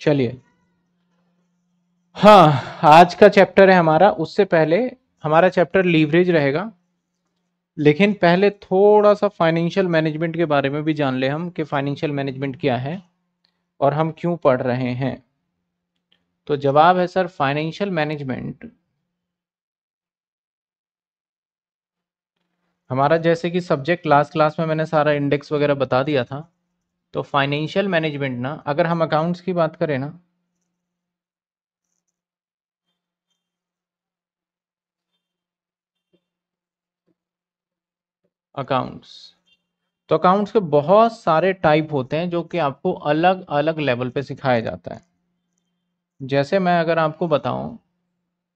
चलिए हाँ आज का चैप्टर है हमारा उससे पहले हमारा चैप्टर लीवरेज रहेगा लेकिन पहले थोड़ा सा फाइनेंशियल मैनेजमेंट के बारे में भी जान ले हम कि फाइनेंशियल मैनेजमेंट क्या है और हम क्यों पढ़ रहे हैं तो जवाब है सर फाइनेंशियल मैनेजमेंट हमारा जैसे कि सब्जेक्ट लास्ट क्लास में मैंने सारा इंडेक्स वगैरह बता दिया था तो फाइनेंशियल मैनेजमेंट ना अगर हम अकाउंट्स की बात करें ना अकाउंट्स तो अकाउंट्स के बहुत सारे टाइप होते हैं जो कि आपको अलग अलग लेवल पे सिखाया जाता है जैसे मैं अगर आपको बताऊं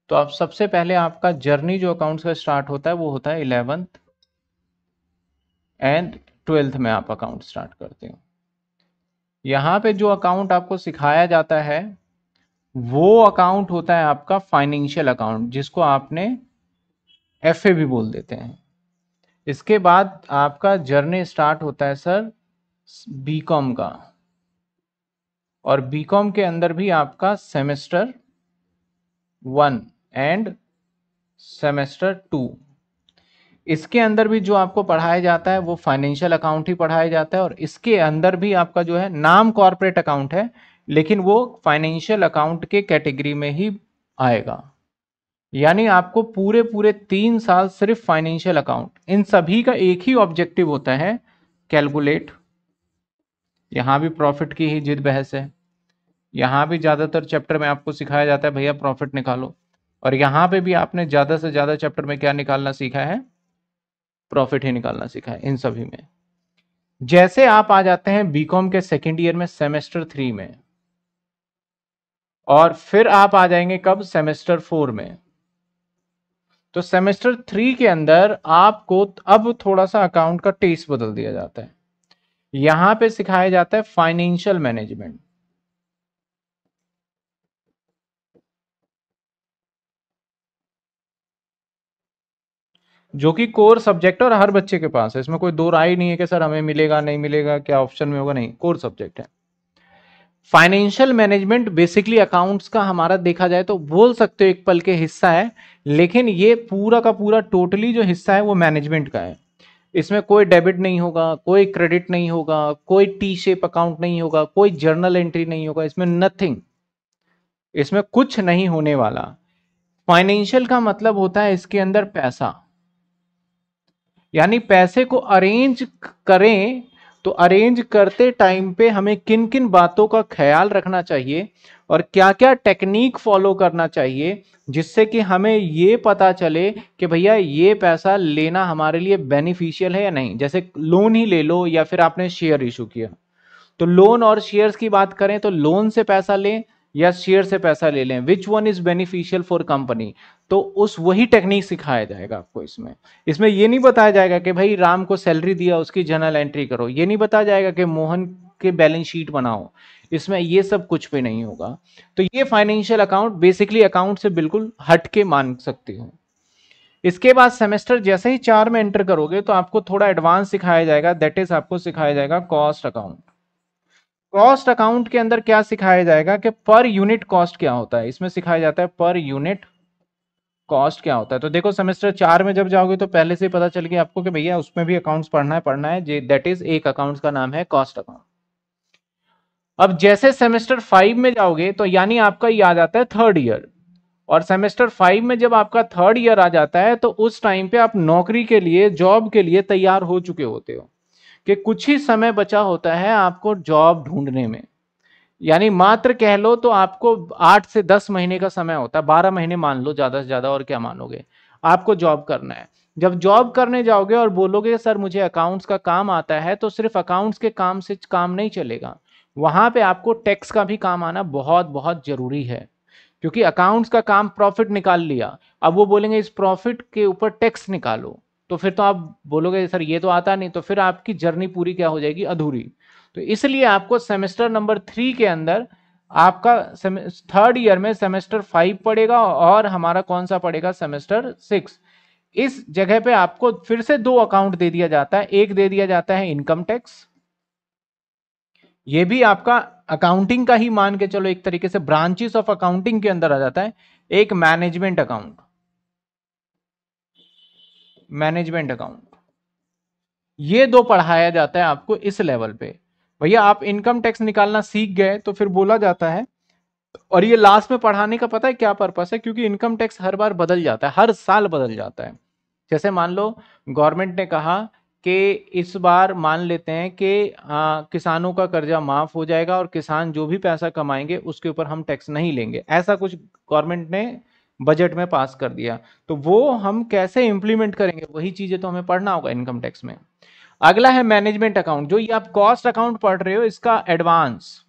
तो आप सबसे पहले आपका जर्नी जो अकाउंट्स का स्टार्ट होता है वो होता है इलेवेंथ एंड ट्वेल्थ में आप अकाउंट स्टार्ट करते हो यहाँ पे जो अकाउंट आपको सिखाया जाता है वो अकाउंट होता है आपका फाइनेंशियल अकाउंट जिसको आपने एफ भी बोल देते हैं इसके बाद आपका जर्नी स्टार्ट होता है सर बीकॉम का और बीकॉम के अंदर भी आपका semester one and semester two इसके अंदर भी जो आपको पढ़ाया जाता है वो फाइनेंशियल अकाउंट ही पढ़ाया जाता है और इसके अंदर भी आपका जो है नाम कॉरपोरेट अकाउंट है लेकिन वो फाइनेंशियल अकाउंट के कैटेगरी में ही आएगा यानी आपको पूरे पूरे तीन साल सिर्फ फाइनेंशियल अकाउंट इन सभी का एक ही ऑब्जेक्टिव होता है कैलकुलेट यहाँ भी प्रॉफिट की ही जिद बहस है यहाँ भी ज़्यादातर चैप्टर में आपको सिखाया जाता है भैया प्रॉफिट निकालो और यहाँ पे भी आपने ज़्यादा से ज़्यादा चैप्टर में क्या निकालना सीखा है प्रॉफिट ही निकालना सीखा है इन सभी में जैसे आप आ जाते हैं बीकॉम के सेकेंड ईयर में सेमेस्टर थ्री में और फिर आप आ जाएंगे कब सेमेस्टर फोर में तो सेमेस्टर थ्री के अंदर आपको अब थोड़ा सा अकाउंट का टेस्ट बदल दिया जाता है यहां पे सिखाया जाता है फाइनेंशियल मैनेजमेंट जो कि कोर सब्जेक्ट है और हर बच्चे के पास है इसमें कोई दो राय नहीं है कि सर हमें मिलेगा नहीं मिलेगा क्या ऑप्शन में होगा नहीं कोर सब्जेक्ट है फाइनेंशियल मैनेजमेंट बेसिकली अकाउंट्स का हमारा देखा जाए तो बोल सकते हो एक पल के हिस्सा है लेकिन ये पूरा का पूरा टोटली जो हिस्सा है वो मैनेजमेंट का है इसमें कोई डेबिट नहीं होगा कोई क्रेडिट नहीं होगा कोई टी शेप अकाउंट नहीं होगा कोई जर्नल एंट्री नहीं होगा इसमें नथिंग इसमें कुछ नहीं होने वाला फाइनेंशियल का मतलब होता है इसके अंदर पैसा यानी पैसे को अरेंज करें तो अरेंज करते टाइम पे हमें किन किन बातों का ख्याल रखना चाहिए और क्या क्या टेक्निक फॉलो करना चाहिए जिससे कि हमें ये पता चले कि भैया ये पैसा लेना हमारे लिए बेनिफिशियल है या नहीं जैसे लोन ही ले लो या फिर आपने शेयर इशू किया तो लोन और शेयर्स की बात करें तो लोन से पैसा लें या शेयर से पैसा ले लें which one is beneficial for company तो उस वही टेक्निक सिखाया जाएगा आपको इसमें इसमें ये नहीं बताया जाएगा कि भाई राम को सैलरी दिया उसकी जर्नल एंट्री करो ये नहीं बताया जाएगा कि मोहन के बैलेंस शीट बनाओ इसमें ये सब कुछ पे नहीं होगा तो ये फाइनेंशियल अकाउंट बेसिकली अकाउंट से बिल्कुल हट के मान सकती हूँ इसके बाद सेमेस्टर जैसे ही चार में एंटर करोगे तो आपको थोड़ा एडवांस सिखाया जाएगा दैट इज आपको सिखाया जाएगा कॉस्ट अकाउंट कॉस्ट अकाउंट के अंदर क्या सिखाया जाएगा कि पर यूनिट कॉस्ट क्या होता है इसमें सिखाया जाता है पर यूनिट कॉस्ट क्या होता है तो देखो सेमेस्टर चार में जब जाओगे तो पहले से पता चल गया आपको कि भैया उसमें भी अकाउंट्स पढ़ना है पढ़ना है दैट इज एक अकाउंट्स का नाम है कॉस्ट अकाउंट अब जैसे सेमेस्टर फाइव में जाओगे तो यानी आपका ये आ जाता है थर्ड ईयर और सेमेस्टर फाइव में जब आपका थर्ड ईयर आ जाता है तो उस टाइम पे आप नौकरी के लिए जॉब के लिए तैयार हो चुके होते हो कि कुछ ही समय बचा होता है आपको जॉब ढूंढने में यानी मात्र कह लो तो आपको आठ से दस महीने का समय होता है बारह महीने मान लो ज़्यादा से ज़्यादा और क्या मानोगे आपको जॉब करना है जब जॉब करने जाओगे और बोलोगे सर मुझे अकाउंट्स का काम आता है तो सिर्फ अकाउंट्स के काम से काम नहीं चलेगा वहां पे आपको टैक्स का भी काम आना बहुत बहुत ज़रूरी है क्योंकि अकाउंट्स का काम प्रॉफिट निकाल लिया अब वो बोलेंगे इस प्रॉफिट के ऊपर टैक्स निकालो तो फिर तो आप बोलोगे सर ये तो आता नहीं तो फिर आपकी जर्नी पूरी क्या हो जाएगी अधूरी तो इसलिए आपको सेमेस्टर नंबर थ्री के अंदर आपका थर्ड ईयर में सेमेस्टर फाइव पड़ेगा और हमारा कौन सा पड़ेगा सेमेस्टर सिक्स इस जगह पे आपको फिर से दो अकाउंट दे दिया जाता है एक दे दिया जाता है इनकम टैक्स ये भी आपका अकाउंटिंग का ही मान के चलो एक तरीके से ब्रांचेस ऑफ अकाउंटिंग के अंदर आ जाता है एक मैनेजमेंट अकाउंट मैनेजमेंट अकाउंट ये दो पढ़ाया जाता है आपको इस लेवल पे भैया आप इनकम टैक्स निकालना सीख गए तो फिर बोला जाता है और ये लास्ट में पढ़ाने का पता है क्या पर्पस है क्योंकि इनकम टैक्स हर बार बदल जाता है हर साल बदल जाता है जैसे मान लो गवर्नमेंट ने कहा कि इस बार मान लेते हैं कि आ, किसानों का कर्जा माफ हो जाएगा और किसान जो भी पैसा कमाएंगे उसके ऊपर हम टैक्स नहीं लेंगे ऐसा कुछ गवर्नमेंट ने बजट में पास कर दिया तो वो हम कैसे इंप्लीमेंट करेंगे वही चीजें तो हमें पढ़ना होगा इनकम टैक्स में अगला है मैनेजमेंट अकाउंट जो ये आप कॉस्ट अकाउंट पढ़ रहे हो इसका एडवांस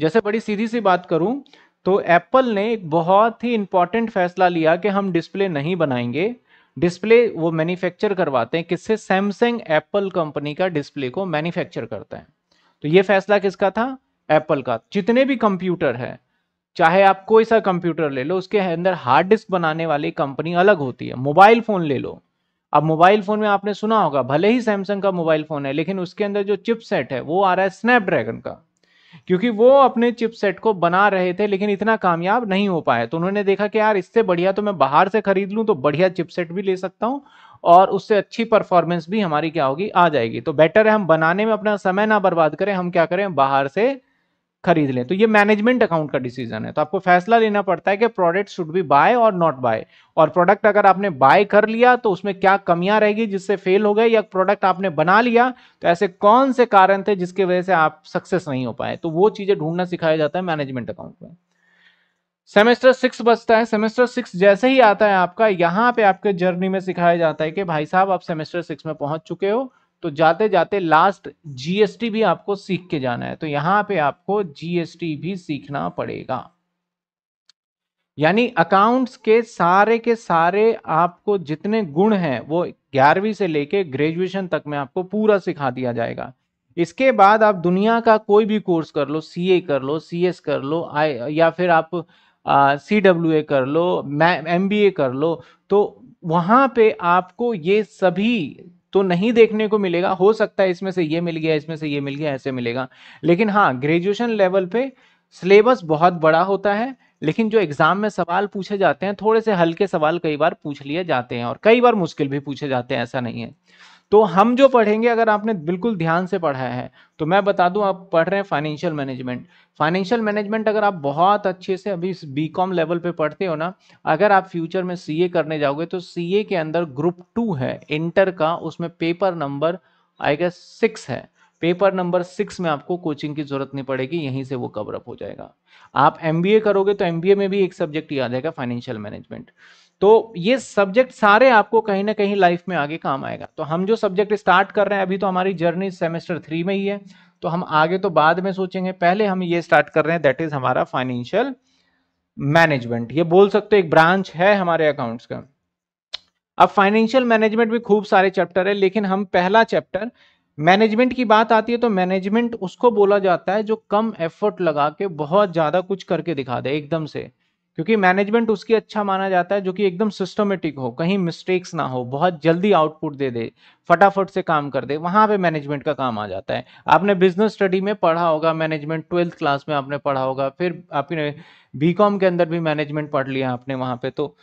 जैसे बड़ी सीधी सी बात करूं तो एप्पल ने एक बहुत ही इंपॉर्टेंट फैसला लिया कि हम डिस्प्ले नहीं बनाएंगे डिस्प्ले वो मैन्युफैक्चर करवाते हैं किससे सैमसंग एप्पल कंपनी का डिस्प्ले को मैन्युफैक्चर करता है तो ये फैसला किसका था एप्पल का जितने भी कंप्यूटर है चाहे आप कोई सा कंप्यूटर ले लो उसके अंदर हार्ड डिस्क बनाने वाली कंपनी अलग होती है मोबाइल फ़ोन ले लो अब मोबाइल फ़ोन में आपने सुना होगा भले ही सैमसंग का मोबाइल फ़ोन है लेकिन उसके अंदर जो चिपसेट है वो आ रहा है स्नैपड्रैगन का क्योंकि वो अपने चिपसेट को बना रहे थे लेकिन इतना कामयाब नहीं हो पाया तो उन्होंने देखा कि यार इससे बढ़िया तो मैं बाहर से खरीद लूँ तो बढ़िया चिपसेट भी ले सकता हूँ और उससे अच्छी परफॉर्मेंस भी हमारी क्या होगी आ जाएगी तो बेटर है हम बनाने में अपना समय ना बर्बाद करें हम क्या करें बाहर से खरीद लें तो ये मैनेजमेंट अकाउंट का डिसीजन है तो आपको फैसला लेना पड़ता है कि प्रोडक्ट शुड बी बाय और नॉट बाय और प्रोडक्ट अगर आपने बाय कर लिया तो उसमें क्या कमियां रहेगी जिससे फेल हो गए या प्रोडक्ट आपने बना लिया तो ऐसे कौन से कारण थे जिसके वजह से आप सक्सेस नहीं हो पाए तो वो चीजें ढूंढना सिखाया जाता है मैनेजमेंट अकाउंट में सेमेस्टर सिक्स बचता है सेमेस्टर सिक्स जैसे ही आता है आपका यहाँ पे आपके जर्नी में सिखाया जाता है कि भाई साहब आप सेमेस्टर सिक्स में पहुंच चुके हो तो जाते जाते लास्ट जीएसटी भी आपको सीख के जाना है तो यहाँ पे आपको जीएसटी भी सीखना पड़ेगा यानी अकाउंट्स के सारे के सारे आपको जितने गुण हैं वो ग्यारहवीं से लेके ग्रेजुएशन तक में आपको पूरा सिखा दिया जाएगा इसके बाद आप दुनिया का कोई भी कोर्स कर लो सी कर लो सी कर लो आई या फिर आप सी डब्ल्यू ए कर लो एम बी ए कर लो तो वहां पे आपको ये सभी तो नहीं देखने को मिलेगा हो सकता है इसमें से ये मिल गया इसमें से ये मिल गया ऐसे मिलेगा लेकिन हाँ ग्रेजुएशन लेवल पे सिलेबस बहुत बड़ा होता है लेकिन जो एग्जाम में सवाल पूछे जाते हैं थोड़े से हल्के सवाल कई बार पूछ लिए जाते हैं और कई बार मुश्किल भी पूछे जाते हैं ऐसा नहीं है तो हम जो पढ़ेंगे अगर आपने बिल्कुल ध्यान से पढ़ा है तो मैं बता दूं आप पढ़ रहे हैं फाइनेंशियल मैनेजमेंट फाइनेंशियल मैनेजमेंट अगर आप बहुत अच्छे से अभी बी कॉम लेवल पे पढ़ते हो ना अगर आप फ्यूचर में ए करने जाओगे तो ए के अंदर ग्रुप टू है इंटर का उसमें पेपर नंबर आएगा सिक्स है पेपर नंबर सिक्स में आपको कोचिंग की जरूरत नहीं पड़ेगी यहीं से वो कवरअप हो जाएगा आप एम करोगे तो एम में भी एक सब्जेक्ट याद आएगा फाइनेंशियल मैनेजमेंट तो ये सब्जेक्ट सारे आपको कहीं ना कहीं लाइफ में आगे काम आएगा तो हम जो सब्जेक्ट स्टार्ट कर रहे हैं अभी तो हमारी जर्नी सेमेस्टर थ्री में ही है तो हम आगे तो बाद में सोचेंगे पहले हम ये स्टार्ट कर रहे हैं दैट इज हमारा फाइनेंशियल मैनेजमेंट ये बोल सकते हो एक ब्रांच है हमारे अकाउंट्स का अब फाइनेंशियल मैनेजमेंट भी खूब सारे चैप्टर है लेकिन हम पहला चैप्टर मैनेजमेंट की बात आती है तो मैनेजमेंट उसको बोला जाता है जो कम एफर्ट लगा के बहुत ज़्यादा कुछ करके दिखा दे एकदम से क्योंकि मैनेजमेंट उसकी अच्छा माना जाता है जो कि एकदम सिस्टमेटिक हो कहीं मिस्टेक्स ना हो बहुत जल्दी आउटपुट दे दे फटाफट से काम कर दे वहां पे मैनेजमेंट का काम आ जाता है आपने बिजनेस स्टडी में पढ़ा होगा मैनेजमेंट ट्वेल्थ क्लास में आपने पढ़ा होगा फिर आपने बी के अंदर भी मैनेजमेंट पढ़ लिया आपने वहां पे तो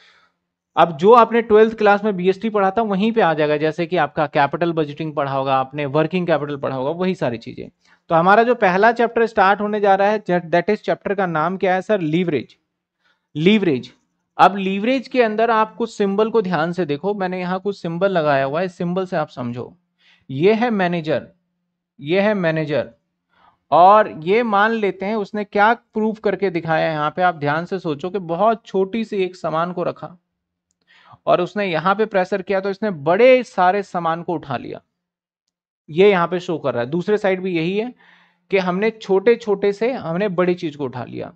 अब जो आपने ट्वेल्थ क्लास में बीएसटी पढ़ा था वहीं पे आ जाएगा जैसे कि आपका कैपिटल बजटिंग पढ़ा होगा आपने वर्किंग कैपिटल पढ़ा होगा वही सारी चीज़ें तो हमारा जो पहला चैप्टर स्टार्ट होने जा रहा है दैट इज चैप्टर का नाम क्या है सर लीवरेज लीवरेज अब लीवरेज के अंदर आप कुछ सिंबल को ध्यान से देखो मैंने यहां कुछ सिंबल लगाया हुआ है सिंबल से आप समझो ये है मैनेजर ये है मैनेजर और ये मान लेते हैं उसने क्या प्रूव करके दिखाया है यहां पे आप ध्यान से सोचो कि बहुत छोटी सी एक सामान को रखा और उसने यहां पे प्रेशर किया तो इसने बड़े सारे सामान को उठा लिया ये यहां पे शो कर रहा है दूसरे साइड भी यही है कि हमने छोटे छोटे से हमने बड़ी चीज को उठा लिया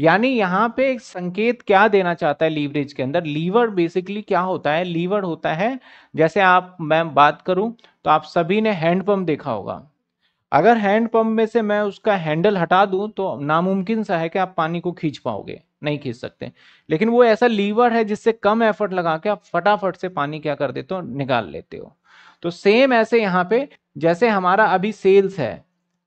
यानी यहां पे एक संकेत क्या देना चाहता है लीवरेज के अंदर लीवर बेसिकली क्या होता है लीवर होता है जैसे आप मैं बात करूं तो आप सभी ने हैंडपंप देखा होगा अगर हैंडपंप में से मैं उसका हैंडल हटा दूं तो नामुमकिन सा है कि आप पानी को खींच पाओगे नहीं खींच सकते लेकिन वो ऐसा लीवर है जिससे कम एफर्ट लगा के आप फटाफट से पानी क्या कर देते हो निकाल लेते हो तो सेम ऐसे यहाँ पे जैसे हमारा अभी सेल्स है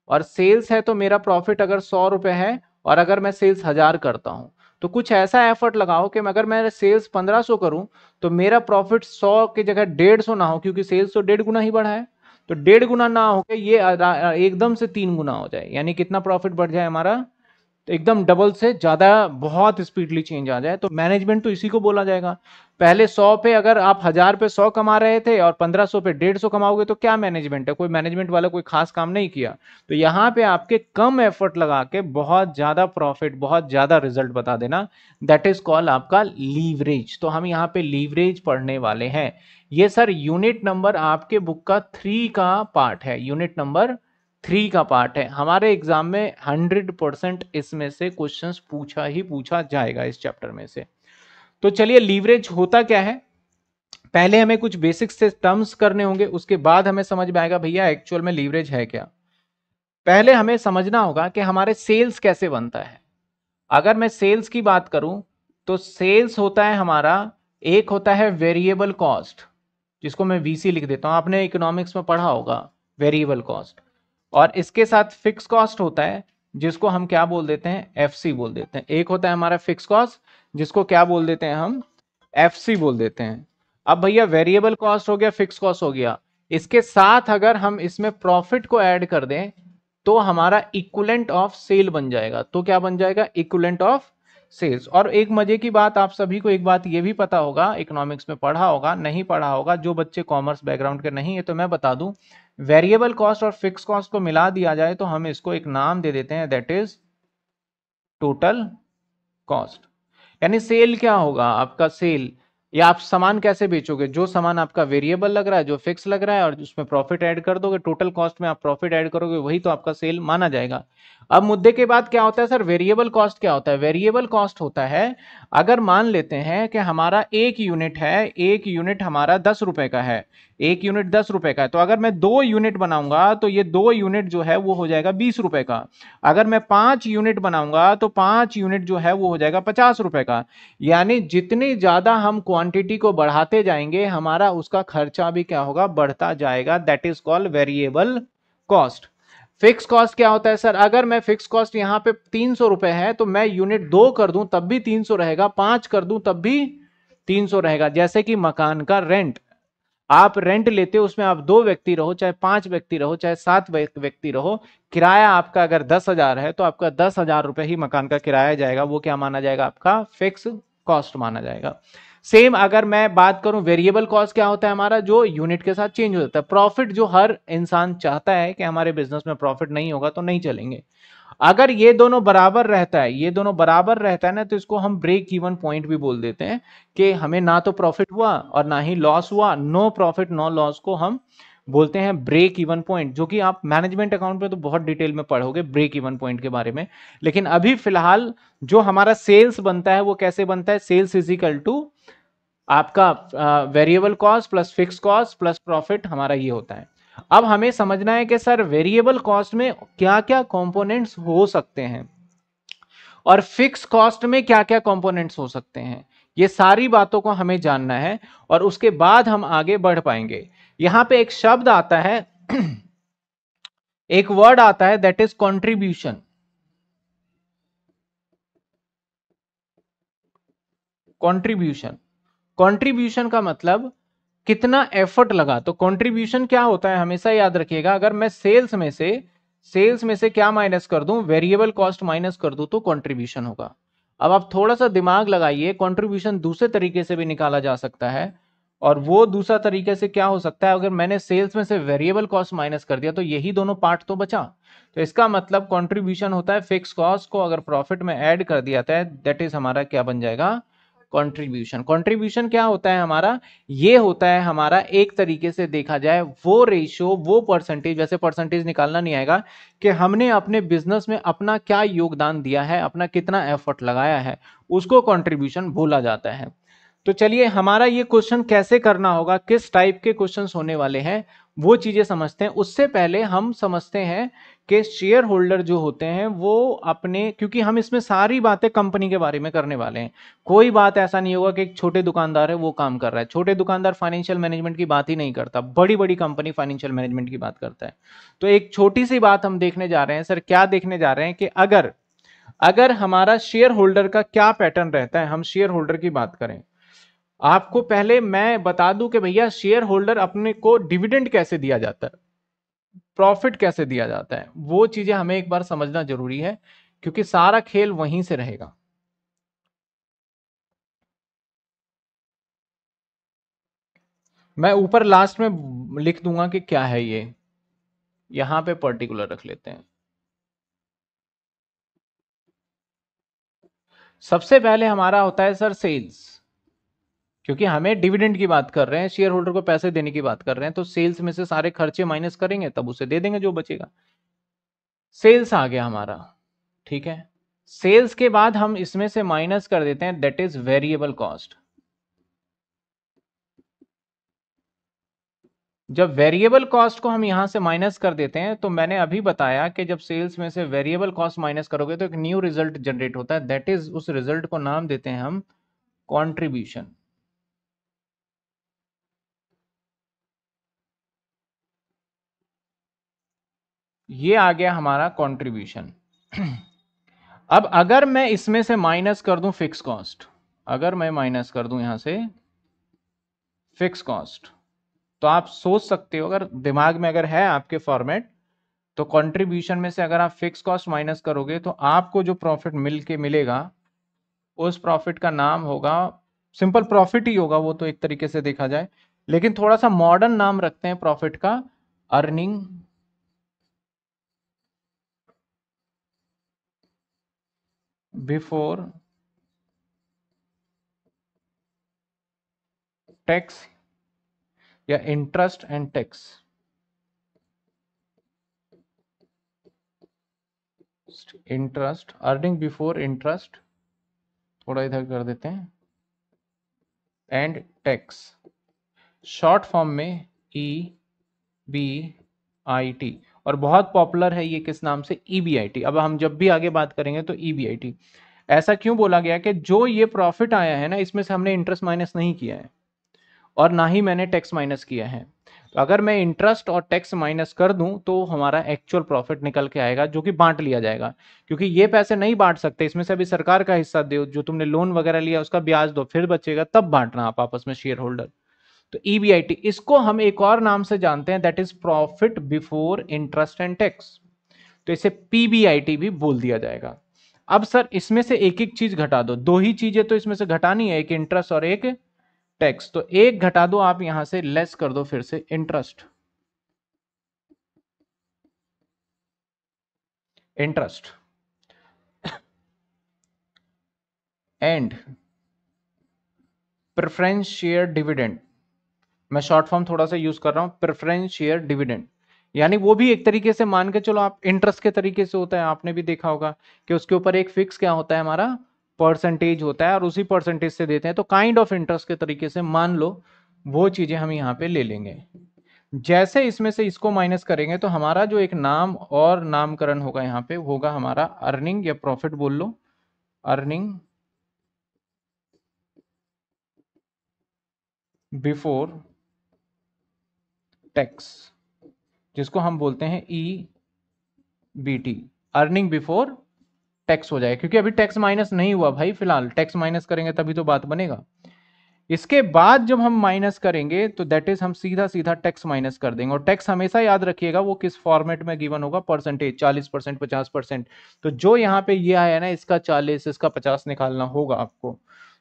और सेल्स है तो मेरा प्रॉफिट अगर सौ रुपए है और अगर मैं सेल्स हज़ार करता हूँ तो कुछ ऐसा एफर्ट लगाओ कि अगर मैं सेल्स पंद्रह सो करूँ तो मेरा प्रॉफिट सौ की जगह डेढ़ सौ ना हो क्योंकि सेल्स तो डेढ़ गुना ही बढ़ा है तो डेढ़ गुना ना होकर ये एकदम से तीन गुना हो जाए यानी कितना प्रॉफिट बढ़ जाए हमारा एकदम डबल से ज़्यादा बहुत स्पीडली चेंज आ जाए तो मैनेजमेंट तो इसी को बोला जाएगा पहले सौ पे अगर आप हज़ार पे सौ कमा रहे थे और पंद्रह सौ पे डेढ़ सौ कमाओगे तो क्या मैनेजमेंट है कोई मैनेजमेंट वाला कोई खास काम नहीं किया तो यहाँ पे आपके कम एफर्ट लगा के बहुत ज़्यादा प्रॉफिट बहुत ज़्यादा रिजल्ट बता देना दैट इज़ कॉल आपका लीवरेज तो हम यहाँ पे लीवरेज पढ़ने वाले हैं ये सर यूनिट नंबर आपके बुक का थ्री का पार्ट है यूनिट नंबर थ्री का पार्ट है हमारे एग्जाम में हंड्रेड परसेंट इसमें से क्वेश्चंस पूछा ही पूछा जाएगा इस चैप्टर में से तो चलिए लीवरेज होता क्या है पहले हमें कुछ बेसिक्स से टर्म्स करने होंगे उसके बाद हमें समझ में आएगा भैया एक्चुअल में लीवरेज है क्या पहले हमें समझना होगा कि हमारे सेल्स कैसे बनता है अगर मैं सेल्स की बात करूं तो सेल्स होता है हमारा एक होता है वेरिएबल कॉस्ट जिसको मैं वीसी लिख देता हूं आपने इकोनॉमिक्स में पढ़ा होगा वेरिएबल कॉस्ट और इसके साथ फिक्स कॉस्ट होता है जिसको हम क्या बोल देते हैं एफ बोल देते हैं एक होता है हमारा फिक्स कॉस्ट जिसको क्या बोल देते हैं हम एफ बोल देते हैं अब भैया वेरिएबल कॉस्ट हो गया फिक्स कॉस्ट हो गया इसके साथ अगर हम इसमें प्रॉफिट को ऐड कर दें तो हमारा इक्वलेंट ऑफ सेल बन जाएगा तो क्या बन जाएगा इक्वलेंट ऑफ सेल्स और एक मजे की बात आप सभी को एक बात ये भी पता होगा इकोनॉमिक्स में पढ़ा होगा नहीं पढ़ा होगा जो बच्चे कॉमर्स बैकग्राउंड के नहीं है तो मैं बता दूं वेरिएबल कॉस्ट और फिक्स कॉस्ट को मिला दिया जाए तो हम इसको एक नाम दे देते हैं दैट इज टोटल कॉस्ट यानी सेल क्या होगा आपका सेल या आप सामान कैसे बेचोगे जो सामान आपका वेरिएबल लग रहा है जो फिक्स लग रहा है और उसमें प्रॉफिट ऐड कर दोगे टोटल कॉस्ट में आप प्रॉफिट ऐड करोगे वही तो आपका सेल माना जाएगा अब मुद्दे के बाद क्या होता है सर वेरिएबल कॉस्ट क्या होता है वेरिएबल कॉस्ट होता है अगर मान लेते हैं कि हमारा एक यूनिट है एक यूनिट हमारा दस रुपए का है एक यूनिट दस रुपए का है तो अगर मैं दो यूनिट बनाऊंगा तो ये दो यूनिट जो है वो हो जाएगा बीस रुपए का अगर मैं पांच यूनिट बनाऊंगा तो पांच यूनिट जो है वो हो जाएगा पचास रुपए का यानी जितनी ज्यादा हम क्वांटिटी को बढ़ाते जाएंगे हमारा उसका खर्चा भी क्या होगा बढ़ता जाएगा that is called variable cost fix cost क्या होता है सर अगर मैं फिक्स कॉस्ट यहाँ पे तीन सौ रुपए है तो मैं यूनिट दो कर दूं तब भी तीन सौ रहेगा पांच कर दूं तब भी तीन सौ रहेगा जैसे कि मकान का रेंट आप रेंट लेते हो उसमें आप दो व्यक्ति रहो चाहे पांच व्यक्ति रहो चाहे सात व्यक्ति रहो किराया आपका अगर दस हजार है तो आपका दस हजार रुपए ही मकान का किराया जाएगा वो क्या माना जाएगा आपका फिक्स कॉस्ट माना जाएगा सेम अगर मैं बात करूं वेरिएबल कॉस्ट क्या होता है हमारा जो यूनिट के साथ चेंज हो जाता है प्रॉफिट जो हर इंसान चाहता है कि हमारे बिजनेस में प्रॉफिट नहीं होगा तो नहीं चलेंगे अगर ये दोनों बराबर रहता है ये दोनों बराबर रहता है ना तो इसको हम ब्रेक इवन पॉइंट भी बोल देते हैं कि हमें ना तो प्रॉफिट हुआ और ना ही लॉस हुआ नो प्रॉफिट नो लॉस को हम बोलते हैं ब्रेक इवन पॉइंट जो कि आप मैनेजमेंट अकाउंट पे तो बहुत डिटेल में पढ़ोगे ब्रेक इवन पॉइंट के बारे में लेकिन अभी फिलहाल जो हमारा सेल्स बनता है वो कैसे बनता है सेल्स इक्वल टू आपका variable cost plus fix cost plus profit हमारा ये होता है अब हमें समझना है कि सर वेरिएबल कॉस्ट में क्या क्या कॉम्पोनेंट्स हो सकते हैं और फिक्स कॉस्ट में क्या क्या कॉम्पोनेंट्स हो सकते हैं ये सारी बातों को हमें जानना है और उसके बाद हम आगे बढ़ पाएंगे यहां पे एक शब्द आता है एक वर्ड आता है that is contribution contribution contribution का मतलब कितना एफर्ट लगा तो कंट्रीब्यूशन क्या होता है हमेशा याद रखिएगा अगर मैं सेल्स में से सेल्स में से क्या माइनस कर दूं वेरिएबल कॉस्ट माइनस कर दूं तो कंट्रीब्यूशन होगा अब आप थोड़ा सा दिमाग लगाइए कंट्रीब्यूशन दूसरे तरीके से भी निकाला जा सकता है और वो दूसरा तरीके से क्या हो सकता है अगर मैंने सेल्स में से वेरिएबल कॉस्ट माइनस कर दिया तो यही दोनों पार्ट तो बचा तो इसका मतलब कंट्रीब्यूशन होता है फिक्स कॉस्ट को अगर प्रॉफिट में ऐड कर दिया जाता है दैट इज हमारा क्या बन जाएगा कंट्रीब्यूशन कंट्रीब्यूशन क्या होता है हमारा ये होता है हमारा एक तरीके से देखा जाए वो रेशियो वो परसेंटेज वैसे परसेंटेज निकालना नहीं आएगा कि हमने अपने बिजनेस में अपना क्या योगदान दिया है अपना कितना एफर्ट लगाया है उसको कंट्रीब्यूशन बोला जाता है तो चलिए हमारा ये क्वेश्चन कैसे करना होगा किस टाइप के क्वेश्चन होने वाले हैं वो चीज़ें समझते हैं उससे पहले हम समझते हैं कि शेयर होल्डर जो होते हैं वो अपने क्योंकि हम इसमें सारी बातें कंपनी के बारे में करने वाले हैं कोई बात ऐसा नहीं होगा कि एक छोटे दुकानदार है वो काम कर रहा है छोटे दुकानदार फाइनेंशियल मैनेजमेंट की बात ही नहीं करता बड़ी बड़ी कंपनी फाइनेंशियल मैनेजमेंट की बात करता है तो एक छोटी सी बात हम देखने जा रहे हैं सर क्या देखने जा रहे हैं कि अगर अगर हमारा शेयर होल्डर का क्या पैटर्न रहता है हम शेयर होल्डर की बात करें आपको पहले मैं बता दूं कि भैया शेयर होल्डर अपने को डिविडेंड कैसे दिया जाता है प्रॉफिट कैसे दिया जाता है वो चीजें हमें एक बार समझना जरूरी है क्योंकि सारा खेल वहीं से रहेगा मैं ऊपर लास्ट में लिख दूंगा कि क्या है ये यहां पे पर्टिकुलर रख लेते हैं सबसे पहले हमारा होता है सर सेल्स क्योंकि हमें डिविडेंड की बात कर रहे हैं शेयर होल्डर को पैसे देने की बात कर रहे हैं तो सेल्स में से सारे खर्चे माइनस करेंगे तब उसे दे देंगे जो बचेगा सेल्स आ गया हमारा ठीक है सेल्स के बाद हम इसमें से माइनस कर देते हैं दैट इज वेरिएबल कॉस्ट जब वेरिएबल कॉस्ट को हम यहां से माइनस कर देते हैं तो मैंने अभी बताया कि जब सेल्स में से वेरिएबल कॉस्ट माइनस करोगे तो एक न्यू रिजल्ट जनरेट होता है दैट इज उस रिजल्ट को नाम देते हैं हम कॉन्ट्रीब्यूशन ये आ गया हमारा कंट्रीब्यूशन अब अगर मैं इसमें से माइनस कर दूं फिक्स कॉस्ट अगर मैं माइनस कर दूं यहां से फिक्स कॉस्ट तो आप सोच सकते हो अगर दिमाग में अगर है आपके फॉर्मेट तो कंट्रीब्यूशन में से अगर आप फिक्स कॉस्ट माइनस करोगे तो आपको जो प्रॉफिट मिल के मिलेगा उस प्रॉफिट का नाम होगा सिंपल प्रॉफिट ही होगा वो तो एक तरीके से देखा जाए लेकिन थोड़ा सा मॉडर्न नाम रखते हैं प्रॉफिट का अर्निंग before tax या interest and tax interest earning before interest थोड़ा इधर कर देते हैं एंड टैक्स शॉर्ट फॉर्म में ई बी आई टी और बहुत पॉपुलर है ये किस नाम से ई e अब हम जब भी आगे बात करेंगे तो ई e ऐसा क्यों बोला गया कि जो ये प्रॉफिट आया है ना इसमें से हमने इंटरेस्ट माइनस नहीं किया है और ना ही मैंने टैक्स माइनस किया है तो अगर मैं इंटरेस्ट और टैक्स माइनस कर दूं तो हमारा एक्चुअल प्रॉफिट निकल के आएगा जो कि बांट लिया जाएगा क्योंकि ये पैसे नहीं बांट सकते इसमें से अभी सरकार का हिस्सा दो जो तुमने लोन वगैरह लिया उसका ब्याज दो फिर बचेगा तब बांटना आप आपस में शेयर होल्डर तो ईबीआईटी e इसको हम एक और नाम से जानते हैं that is profit before interest and tax तो इसे पीबीआईटी भी बोल दिया जाएगा अब सर इसमें से एक एक चीज घटा दो दो ही चीजें तो इसमें से घटानी है एक इंटरेस्ट और एक टैक्स तो एक घटा दो आप यहां से लेस कर दो फिर से interest interest and preference share dividend मैं शॉर्ट फॉर्म थोड़ा सा यूज कर रहा हूँ प्रेफरेंस शेयर डिविडेंड यानी वो भी एक तरीके से मान के चलो आप इंटरेस्ट के तरीके से होता है आपने भी देखा होगा कि उसके ऊपर एक फिक्स क्या होता है हमारा परसेंटेज होता है और उसी परसेंटेज से देते हैं तो काइंड ऑफ इंटरेस्ट के तरीके से मान लो वो चीज़ें हम यहाँ पे ले लेंगे जैसे इसमें से इसको माइनस करेंगे तो हमारा जो एक नाम और नामकरण होगा यहाँ पे होगा हमारा अर्निंग या प्रॉफिट बोल लो अर्निंग बिफोर टैक्स जिसको हम बोलते हैं E B T earning before tax हो जाए क्योंकि अभी टैक्स माइनस नहीं हुआ भाई फिलहाल टैक्स माइनस करेंगे तभी तो बात बनेगा इसके बाद जब हम माइनस करेंगे तो दैट इज हम सीधा सीधा टैक्स माइनस कर देंगे और टैक्स हमेशा याद रखिएगा वो किस फॉर्मेट में गिवन होगा परसेंटेज 40 परसेंट पचास परसेंट तो जो यहाँ पे ये आया ना इसका 40 इसका 50 निकालना होगा आपको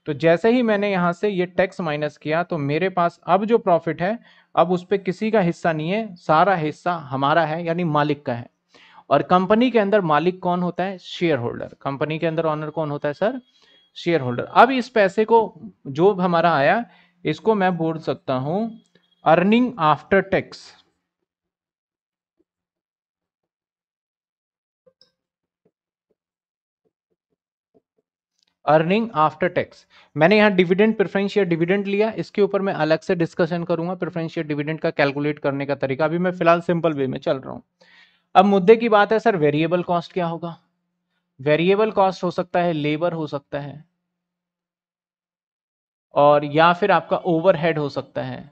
तो जैसे ही मैंने यहां से ये टैक्स माइनस किया तो मेरे पास अब जो प्रॉफिट है अब उस पर किसी का हिस्सा नहीं है सारा हिस्सा हमारा है यानी मालिक का है और कंपनी के अंदर मालिक कौन होता है शेयर होल्डर कंपनी के अंदर ऑनर कौन होता है सर शेयर होल्डर अब इस पैसे को जो हमारा आया इसको मैं बोल सकता हूं earning after tax earning after tax मैंने यहाँ डिविडेंड प्रेफरेंस या डिविडेंड लिया इसके ऊपर मैं अलग से डिस्कशन करूंगा प्रेफरेंस या डिविडेंड का कैलकुलेट करने का तरीका अभी मैं फिलहाल सिंपल वे में चल रहा हूँ अब मुद्दे की बात है सर वेरिएबल कॉस्ट क्या होगा वेरिएबल कॉस्ट हो सकता है लेबर हो सकता है और या फिर आपका ओवरहेड हो सकता है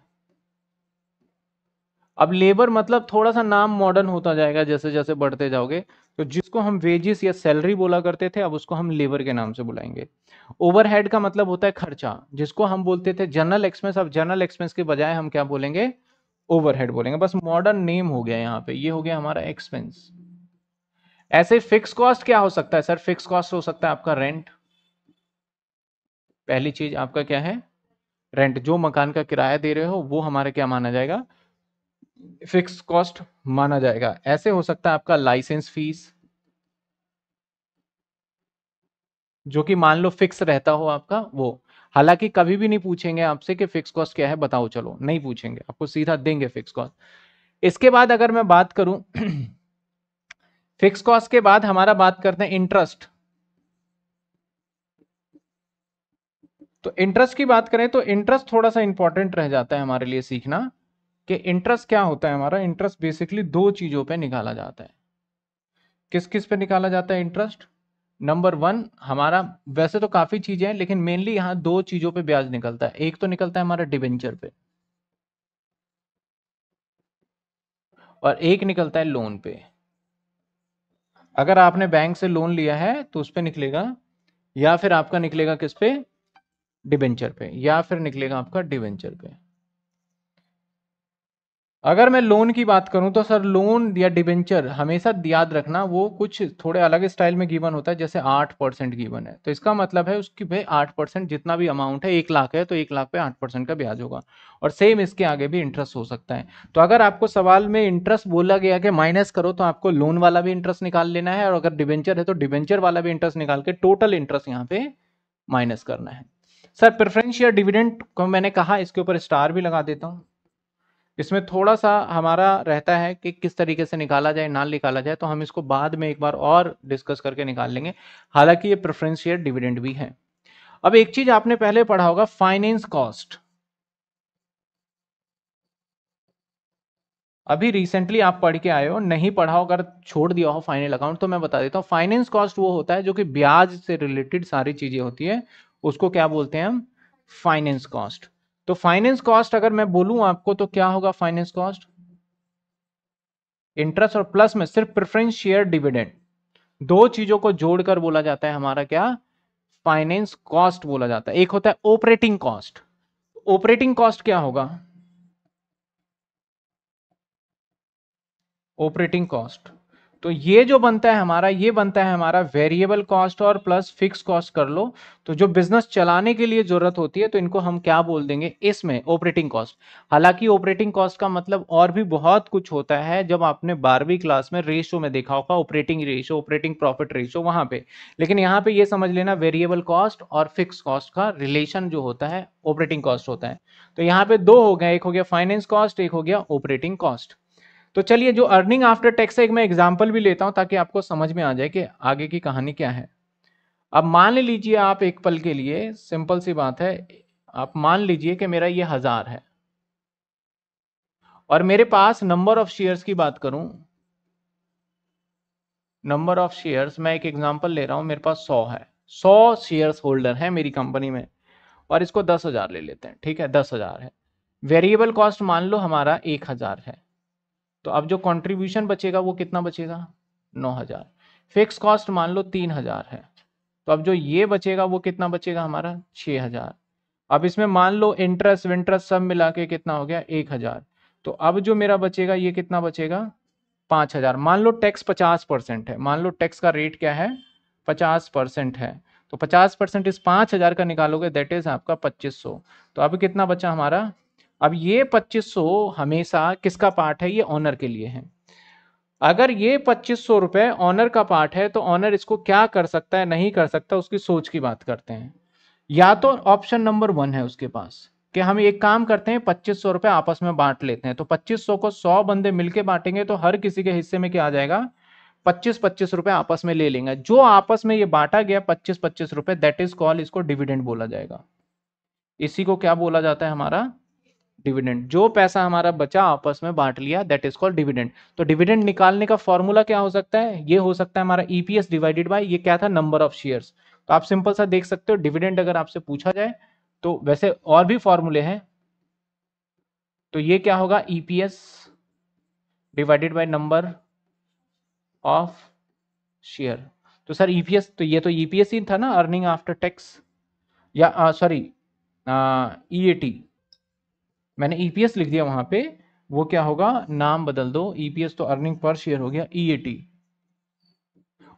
अब लेबर मतलब थोड़ा सा नाम मॉडर्न होता जाएगा जैसे जैसे बढ़ते जाओगे तो जिसको हम वेजिस या सैलरी बोला करते थे अब उसको हम लेबर के नाम से बुलाएंगे ओवरहेड का मतलब होता है खर्चा जिसको हम बोलते थे जनरल एक्सपेंस अब जनरल एक्सपेंस के बजाय हम क्या बोलेंगे ओवरहेड बोलेंगे बस मॉडर्न नेम हो गया यहाँ पे ये हो गया हमारा एक्सपेंस ऐसे फिक्स कॉस्ट क्या हो सकता है सर फिक्स कॉस्ट हो सकता है आपका रेंट पहली चीज आपका क्या है रेंट जो मकान का किराया दे रहे हो वो हमारा क्या माना जाएगा फिक्स कॉस्ट माना जाएगा ऐसे हो सकता है आपका लाइसेंस फीस जो कि मान लो फिक्स रहता हो आपका वो हालांकि कभी भी नहीं पूछेंगे आपसे कि फिक्स कॉस्ट क्या है बताओ चलो नहीं पूछेंगे आपको सीधा देंगे फिक्स कॉस्ट इसके बाद अगर मैं बात करूं फिक्स कॉस्ट के बाद हमारा बात करते हैं इंटरेस्ट तो इंटरेस्ट की बात करें तो इंटरेस्ट थोड़ा सा इंपॉर्टेंट रह जाता है हमारे लिए सीखना कि इंटरेस्ट क्या होता है हमारा इंटरेस्ट बेसिकली दो चीज़ों पे निकाला जाता है किस किस पे निकाला जाता है इंटरेस्ट नंबर वन हमारा वैसे तो काफ़ी चीज़ें हैं लेकिन मेनली यहाँ दो चीज़ों पे ब्याज निकलता है एक तो निकलता है हमारा डिवेंचर पे और एक निकलता है लोन पे अगर आपने बैंक से लोन लिया है तो उस पर निकलेगा या फिर आपका निकलेगा किस पे डिवेंचर पे या फिर निकलेगा आपका डिवेंचर पे अगर मैं लोन की बात करूं तो सर लोन या डिबेंचर हमेशा याद रखना वो कुछ थोड़े अलग स्टाइल में गिवन होता है जैसे आठ परसेंट गिवन है तो इसका मतलब है उसकी भाई आठ परसेंट जितना भी अमाउंट है एक लाख है तो एक लाख पे आठ परसेंट का ब्याज होगा और सेम इसके आगे भी इंटरेस्ट हो सकता है तो अगर आपको सवाल में इंटरेस्ट बोला गया कि माइनस करो तो आपको लोन वाला भी इंटरेस्ट निकाल लेना है और अगर डिबेंचर है तो डिबेंचर वाला भी इंटरेस्ट निकाल के टोटल इंटरेस्ट यहाँ पे माइनस करना है सर प्रेफरेंस या डिविडेंट को मैंने कहा इसके ऊपर स्टार भी लगा देता हूँ इसमें थोड़ा सा हमारा रहता है कि किस तरीके से निकाला जाए ना निकाला जाए तो हम इसको बाद में एक बार और डिस्कस करके निकाल लेंगे हालांकि ये प्रेफरेंशियल डिविडेंड भी है अब एक चीज आपने पहले पढ़ा होगा फाइनेंस कॉस्ट अभी रिसेंटली आप पढ़ के आए हो नहीं पढ़ा हो अगर छोड़ दिया हो फाइनल अकाउंट तो मैं बता देता हूँ फाइनेंस कॉस्ट वो होता है जो कि ब्याज से रिलेटेड सारी चीजें होती है उसको क्या बोलते हैं हम फाइनेंस कॉस्ट तो फाइनेंस कॉस्ट अगर मैं बोलूं आपको तो क्या होगा फाइनेंस कॉस्ट इंटरेस्ट और प्लस में सिर्फ प्रेफरेंस शेयर डिविडेंड दो चीजों को जोड़कर बोला जाता है हमारा क्या फाइनेंस कॉस्ट बोला जाता है एक होता है ऑपरेटिंग कॉस्ट ऑपरेटिंग कॉस्ट क्या होगा ऑपरेटिंग कॉस्ट तो ये जो बनता है हमारा ये बनता है हमारा वेरिएबल कॉस्ट और प्लस फिक्स कॉस्ट कर लो तो जो बिजनेस चलाने के लिए जरूरत होती है तो इनको हम क्या बोल देंगे इसमें ऑपरेटिंग कॉस्ट हालांकि ऑपरेटिंग कॉस्ट का मतलब और भी बहुत कुछ होता है जब आपने बारहवीं क्लास में रेशो में देखा होगा operating ratio operating profit ratio वहां पे लेकिन यहाँ पे ये समझ लेना वेरिएबल कॉस्ट और फिक्स कॉस्ट का रिलेशन जो होता है ऑपरेटिंग कॉस्ट होता है तो यहाँ पे दो हो गया एक हो गया फाइनेंस कॉस्ट एक हो गया ऑपरेटिंग कॉस्ट तो चलिए जो अर्निंग आफ्टर टैक्स है एक मैं एग्जाम्पल भी लेता हूँ ताकि आपको समझ में आ जाए कि आगे की कहानी क्या है अब मान लीजिए आप एक पल के लिए सिंपल सी बात है आप मान लीजिए कि मेरा ये हजार है और मेरे पास नंबर ऑफ शेयर्स की बात करूं नंबर ऑफ शेयर्स मैं एक एग्जांपल ले रहा हूं मेरे पास सौ है सौ शेयर्स होल्डर है मेरी कंपनी में और इसको दस हजार ले लेते हैं ठीक है दस हजार है वेरिएबल कॉस्ट मान लो हमारा एक हजार है तो अब जो कंट्रीब्यूशन बचेगा वो कितना बचेगा नौ हजार फिक्स कॉस्ट मान लो तीन हजार है तो अब जो ये बचेगा वो कितना बचेगा हमारा छः हजार अब इसमें मान लो इंटरेस्ट विंटरेस्ट सब मिला के कितना हो गया एक हजार तो अब जो मेरा बचेगा ये कितना बचेगा पाँच हजार मान लो टैक्स पचास परसेंट है मान लो टैक्स का रेट क्या है पचास परसेंट है तो पचास परसेंट इस पाँच हजार का निकालोगे दैट इज आपका पच्चीस सौ तो अब कितना बचा हमारा अब ये 2500 हमेशा किसका पार्ट है ये ऑनर के लिए है अगर ये पच्चीस सौ रुपए ऑनर का पार्ट है तो ऑनर इसको क्या कर सकता है नहीं कर सकता उसकी सोच की बात करते हैं या तो ऑप्शन नंबर वन है उसके पास कि हम एक काम करते हैं पच्चीस सौ रुपए आपस में बांट लेते हैं तो पच्चीस सौ को सौ बंदे मिलके बांटेंगे तो हर किसी के हिस्से में क्या आ जाएगा पच्चीस पच्चीस रुपए आपस में ले लेंगे जो आपस में ये बांटा गया पच्चीस पच्चीस रुपए दैट इज कॉल इसको डिविडेंड बोला जाएगा इसी को क्या बोला जाता है हमारा डिविडेंड जो पैसा हमारा बचा आपस में बांट लिया दैट इज कॉल्ड डिविडेंड तो डिविडेंड निकालने का फॉर्मूला क्या हो सकता है ये हो सकता है हमारा ईपीएस डिवाइडेड बाय ये क्या था नंबर ऑफ शेयर्स तो आप सिंपल सा देख सकते हो डिविडेंड अगर आपसे पूछा जाए तो वैसे और भी फॉर्मूले हैं तो ये क्या होगा EPS divided by number of share तो सर ईपीएस e तो ये तो ईपीएस e ही था ना अर्निंग आफ्टर टैक्स या सॉरी ईएटी मैंने ईपीएस e लिख दिया वहां पे वो क्या होगा नाम बदल दो ईपीएस e तो अर्निंग पर शेयर हो गया ईएटी e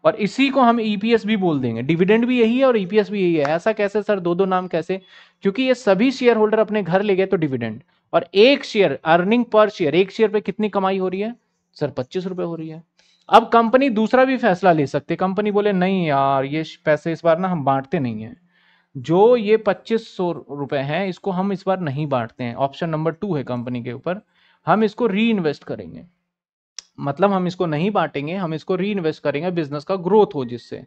और इसी को हम ईपीएस भी बोल देंगे डिविडेंड भी यही है और ईपीएस भी यही है ऐसा कैसे सर दो दो नाम कैसे क्योंकि ये सभी शेयर होल्डर अपने घर ले गए तो डिविडेंड और एक शेयर अर्निंग पर शेयर एक शेयर पे कितनी कमाई हो रही है सर पच्चीस रुपए हो रही है अब कंपनी दूसरा भी फैसला ले सकते कंपनी बोले नहीं यार ये पैसे इस बार ना हम बांटते नहीं है जो ये पच्चीस सौ रुपए है इसको हम इस बार नहीं बांटते हैं ऑप्शन नंबर टू है कंपनी के ऊपर हम इसको री इन्वेस्ट करेंगे मतलब हम इसको नहीं बांटेंगे हम इसको री इन्वेस्ट करेंगे बिजनेस का ग्रोथ हो जिससे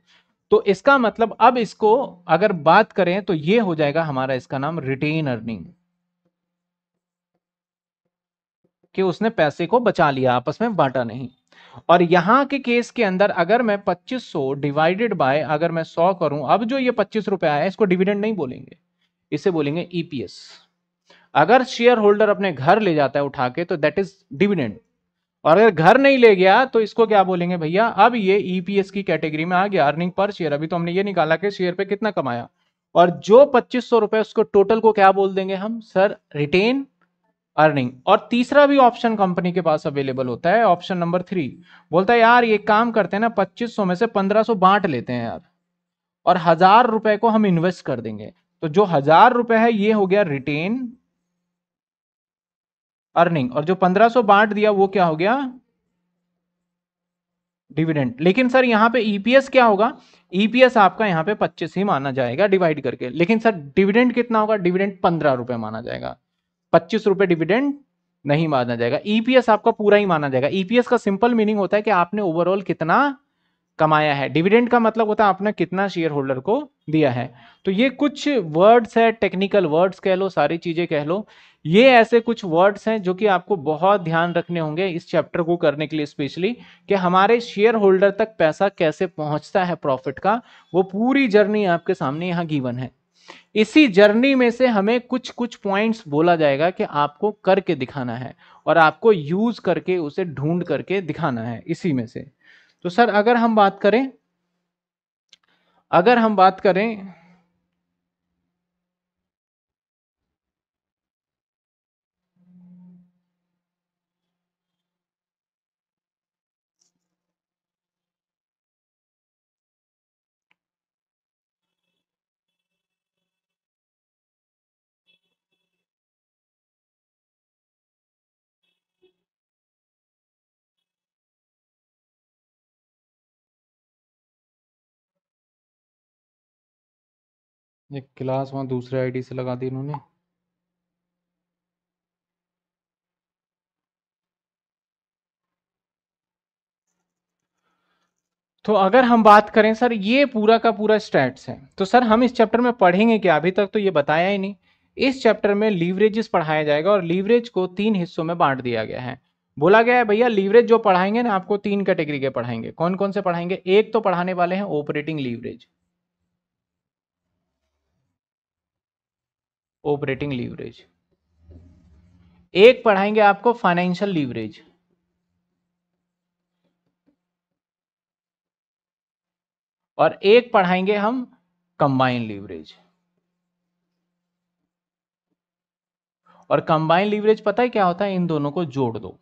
तो इसका मतलब अब इसको अगर बात करें तो ये हो जाएगा हमारा इसका नाम रिटेन अर्निंग कि उसने पैसे को बचा लिया आपस में बांटा नहीं और यहां के केस के अंदर अगर मैं 2500 डिवाइडेड बाय अगर मैं 100 करूं अब जो ये पच्चीस रुपया है इसको डिविडेंड नहीं बोलेंगे इसे बोलेंगे ईपीएस e अगर शेयर होल्डर अपने घर ले जाता है उठा के तो दैट इज डिविडेंड और अगर घर नहीं ले गया तो इसको क्या बोलेंगे भैया अब ये ईपीएस e की कैटेगरी में आ गया अर्निंग पर शेयर अभी तो हमने ये निकाला कि शेयर पे कितना कमाया और जो पच्चीस सौ रुपए उसको टोटल को क्या बोल देंगे हम सर रिटेन अर्निंग और तीसरा भी ऑप्शन कंपनी के पास अवेलेबल होता है ऑप्शन नंबर थ्री बोलता है यार ये काम करते हैं ना पच्चीस में से पंद्रह बांट लेते हैं यार और हजार रुपए को हम इन्वेस्ट कर देंगे तो जो हजार रुपए है ये हो गया रिटेन अर्निंग और जो 1500 बांट दिया वो क्या हो गया डिविडेंड लेकिन सर यहाँ पे ईपीएस e क्या होगा ईपीएस e आपका यहां पे 25 ही माना जाएगा डिवाइड करके लेकिन सर डिविडेंड कितना होगा डिविडेंड पंद्रह रुपए माना जाएगा पच्चीस रुपए डिविडेंड नहीं माना जाएगा ईपीएस e आपका पूरा ही माना जाएगा ईपीएस e का सिंपल मीनिंग होता है कि आपने ओवरऑल कितना कमाया है डिविडेंड का मतलब होता है आपने कितना शेयर होल्डर को दिया है तो ये कुछ वर्ड्स है टेक्निकल वर्ड्स कह लो सारी चीजें कह लो ये ऐसे कुछ वर्ड्स हैं जो कि आपको बहुत ध्यान रखने होंगे इस चैप्टर को करने के लिए स्पेशली कि हमारे शेयर होल्डर तक पैसा कैसे पहुंचता है प्रॉफिट का वो पूरी जर्नी आपके सामने यहाँ गीवन है इसी जर्नी में से हमें कुछ कुछ पॉइंट्स बोला जाएगा कि आपको करके दिखाना है और आपको यूज करके उसे ढूंढ करके दिखाना है इसी में से तो सर अगर हम बात करें अगर हम बात करें एक क्लास वहाँ दूसरे आईडी से लगा दी इन्होंने तो अगर हम बात करें सर ये पूरा का पूरा स्टैट्स है तो सर हम इस चैप्टर में पढ़ेंगे क्या अभी तक तो ये बताया ही नहीं इस चैप्टर में लीवरेजेस पढ़ाया जाएगा और लीवरेज को तीन हिस्सों में बांट दिया गया है बोला गया है भैया लीवरेज जो पढ़ाएंगे ना आपको तीन कैटेगरी के पढ़ाएंगे कौन कौन से पढ़ाएंगे एक तो पढ़ाने वाले हैं ऑपरेटिंग लीवरेज ऑपरेटिंग लीवरेज एक पढ़ाएंगे आपको फाइनेंशियल लीवरेज और एक पढ़ाएंगे हम कंबाइन लीवरेज और कंबाइन लीवरेज पता है क्या होता है इन दोनों को जोड़ दो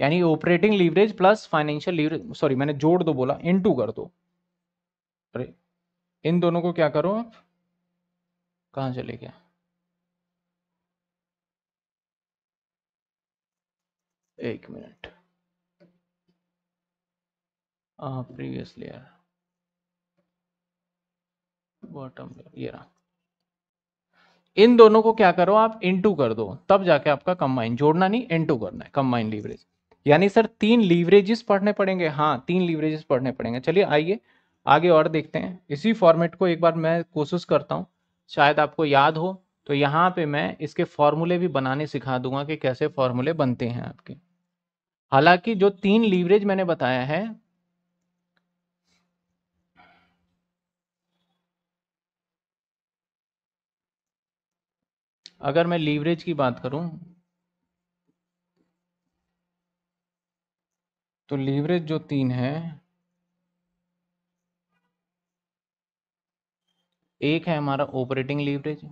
यानी operating leverage plus financial leverage sorry मैंने जोड़ दो बोला इन टू कर दो अरे इन दोनों को क्या करो आप कहां चले गया एक minute previous layer bottom layer ये रहा इन दोनों को क्या करो आप इनटू कर दो तब जाके आपका कंबाइन जोड़ना नहीं इनटू करना है कंबाइन लीवरेज यानी सर तीन लीवरेजेस पढ़ने पड़ेंगे हाँ तीन लीवरेजेस पढ़ने पड़ेंगे चलिए आइए आगे और देखते हैं इसी फॉर्मेट को एक बार मैं कोशिश करता हूँ शायद आपको याद हो तो यहाँ पे मैं इसके फॉर्मूले भी बनाने सिखा दूंगा कि कैसे फॉर्मूले बनते हैं आपके हालांकि जो तीन लीवरेज मैंने बताया है अगर मैं लीवरेज की बात करूं तो लीवरेज जो तीन है एक है हमारा ऑपरेटिंग लीवरेज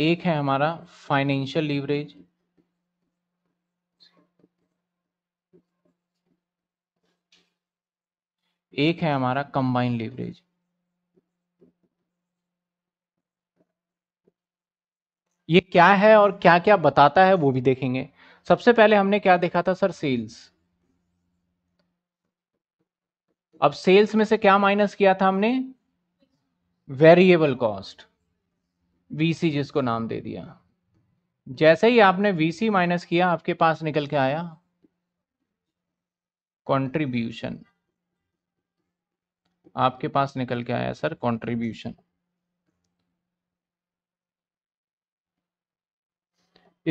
एक है हमारा फाइनेंशियल लीवरेज एक है हमारा कंबाइन लीवरेज ये क्या है और क्या क्या बताता है वो भी देखेंगे सबसे पहले हमने क्या देखा था सर सेल्स अब सेल्स में से क्या माइनस किया था हमने वेरिएबल कॉस्ट सी जिसको नाम दे दिया जैसे ही आपने वीसी माइनस किया आपके पास निकल के आया कंट्रीब्यूशन आपके पास निकल के आया सर कंट्रीब्यूशन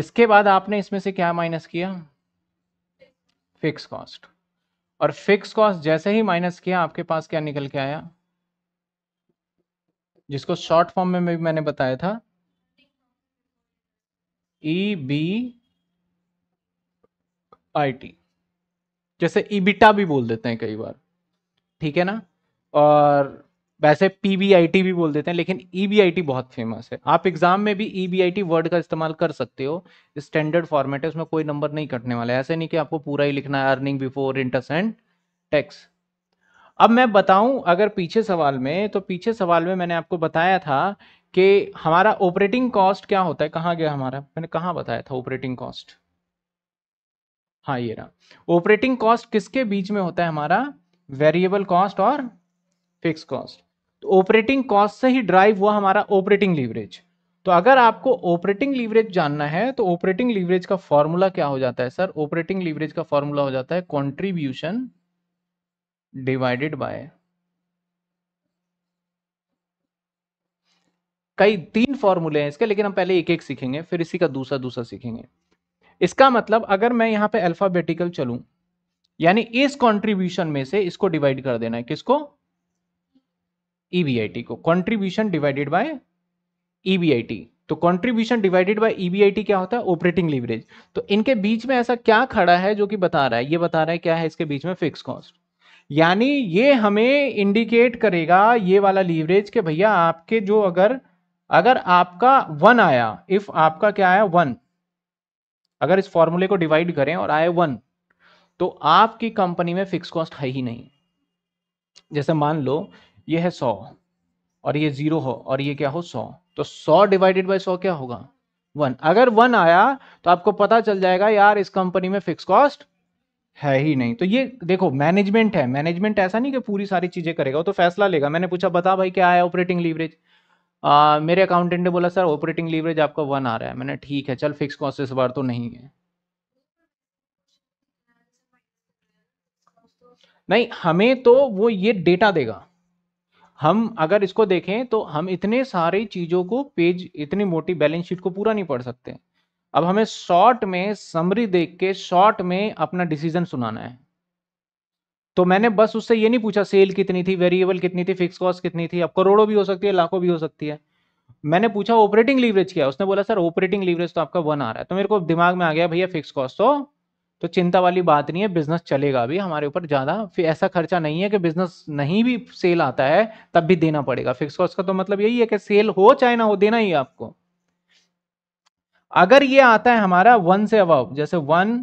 इसके बाद आपने इसमें से क्या माइनस किया फिक्स कॉस्ट और फिक्स कॉस्ट जैसे ही माइनस किया आपके पास क्या निकल के आया जिसको शॉर्ट फॉर्म में भी मैंने बताया था ई बी आई टी जैसे इबिटा भी बोल देते हैं कई बार ठीक है ना और वैसे पी बी आई टी भी बोल देते हैं लेकिन ई बी आई टी बहुत फेमस है आप एग्जाम में भी E B I T word का इस्तेमाल कर सकते हो स्टैंडर्ड फॉर्मेट है उसमें कोई नंबर नहीं कटने वाला है ऐसे नहीं कि आपको पूरा ही लिखना है earning before interest and tax अब मैं बताऊं अगर पीछे सवाल में तो पीछे सवाल में मैंने आपको बताया था कि हमारा ऑपरेटिंग कॉस्ट क्या होता है कहाँ गया हमारा मैंने कहाँ बताया था ऑपरेटिंग कॉस्ट हाँ ये रहा ऑपरेटिंग कॉस्ट किसके बीच में होता है हमारा वेरिएबल कॉस्ट और फिक्स कॉस्ट तो ऑपरेटिंग कॉस्ट से ही ड्राइव हुआ हमारा ऑपरेटिंग लीवरेज तो अगर आपको ऑपरेटिंग लीवरेज जानना है तो ऑपरेटिंग लीवरेज का फॉर्मूला क्या हो जाता है सर ऑपरेटिंग लीवरेज का फॉर्मूला हो जाता है कॉन्ट्रीब्यूशन डिवाइडेड बाय कई तीन फॉर्मूले हैं इसके लेकिन हम पहले एक एक सीखेंगे फिर इसी का दूसरा दूसरा सीखेंगे इसका मतलब अगर मैं यहां पे अल्फाबेटिकल चलूं यानी इस कंट्रीब्यूशन में से इसको डिवाइड कर देना है किसको ईबीआईटी e को कंट्रीब्यूशन डिवाइडेड बाय ईबीआईटी तो कंट्रीब्यूशन डिवाइडेड बाय ईबीआईटी क्या होता है ऑपरेटिंग लीवरेज तो इनके बीच में ऐसा क्या खड़ा है जो कि बता रहा है ये बता रहा है क्या है इसके बीच में फिक्स कॉस्ट यानी ये हमें इंडिकेट करेगा ये वाला लीवरेज के भैया आपके जो अगर अगर आपका वन आया इफ आपका क्या आया वन अगर इस फॉर्मूले को डिवाइड करें और आए वन तो आपकी कंपनी में फिक्स कॉस्ट है ही नहीं जैसे मान लो ये है सौ और ये जीरो हो और ये क्या हो सौ तो सौ डिवाइडेड बाई सौ क्या होगा वन अगर वन आया तो आपको पता चल जाएगा यार इस कंपनी में फिक्स कॉस्ट है ही नहीं तो ये देखो मैनेजमेंट है मैनेजमेंट ऐसा नहीं कि पूरी सारी चीज़ें करेगा वो तो फैसला लेगा मैंने पूछा बता भाई क्या है ऑपरेटिंग लीवरेज आ, मेरे अकाउंटेंट ने बोला सर ऑपरेटिंग लीवरेज आपका वन आ रहा है मैंने ठीक है चल फिक्स कॉस्ट इस बार तो नहीं है नहीं हमें तो वो ये डेटा देगा हम अगर इसको देखें तो हम इतने सारी चीज़ों को पेज इतनी मोटी बैलेंस शीट को पूरा नहीं पढ़ सकते अब हमें शॉर्ट में समरी देख के शॉर्ट में अपना डिसीजन सुनाना है तो मैंने बस उससे ये नहीं पूछा सेल कितनी थी वेरिएबल कितनी थी फिक्स कॉस्ट कितनी थी अब करोड़ों भी हो सकती है लाखों भी हो सकती है मैंने पूछा ऑपरेटिंग लीवरेज क्या उसने बोला सर ऑपरेटिंग लीवरेज तो आपका वन आ रहा है तो मेरे को दिमाग में आ गया भैया फिक्स कॉस्ट तो तो चिंता वाली बात नहीं है बिजनेस चलेगा भी हमारे ऊपर ज़्यादा ऐसा खर्चा नहीं है कि बिजनेस नहीं भी सेल आता है तब भी देना पड़ेगा फिक्स कॉस्ट का तो मतलब यही है कि सेल हो चाहे ना हो देना ही है आपको अगर ये आता है हमारा वन से अब जैसे वन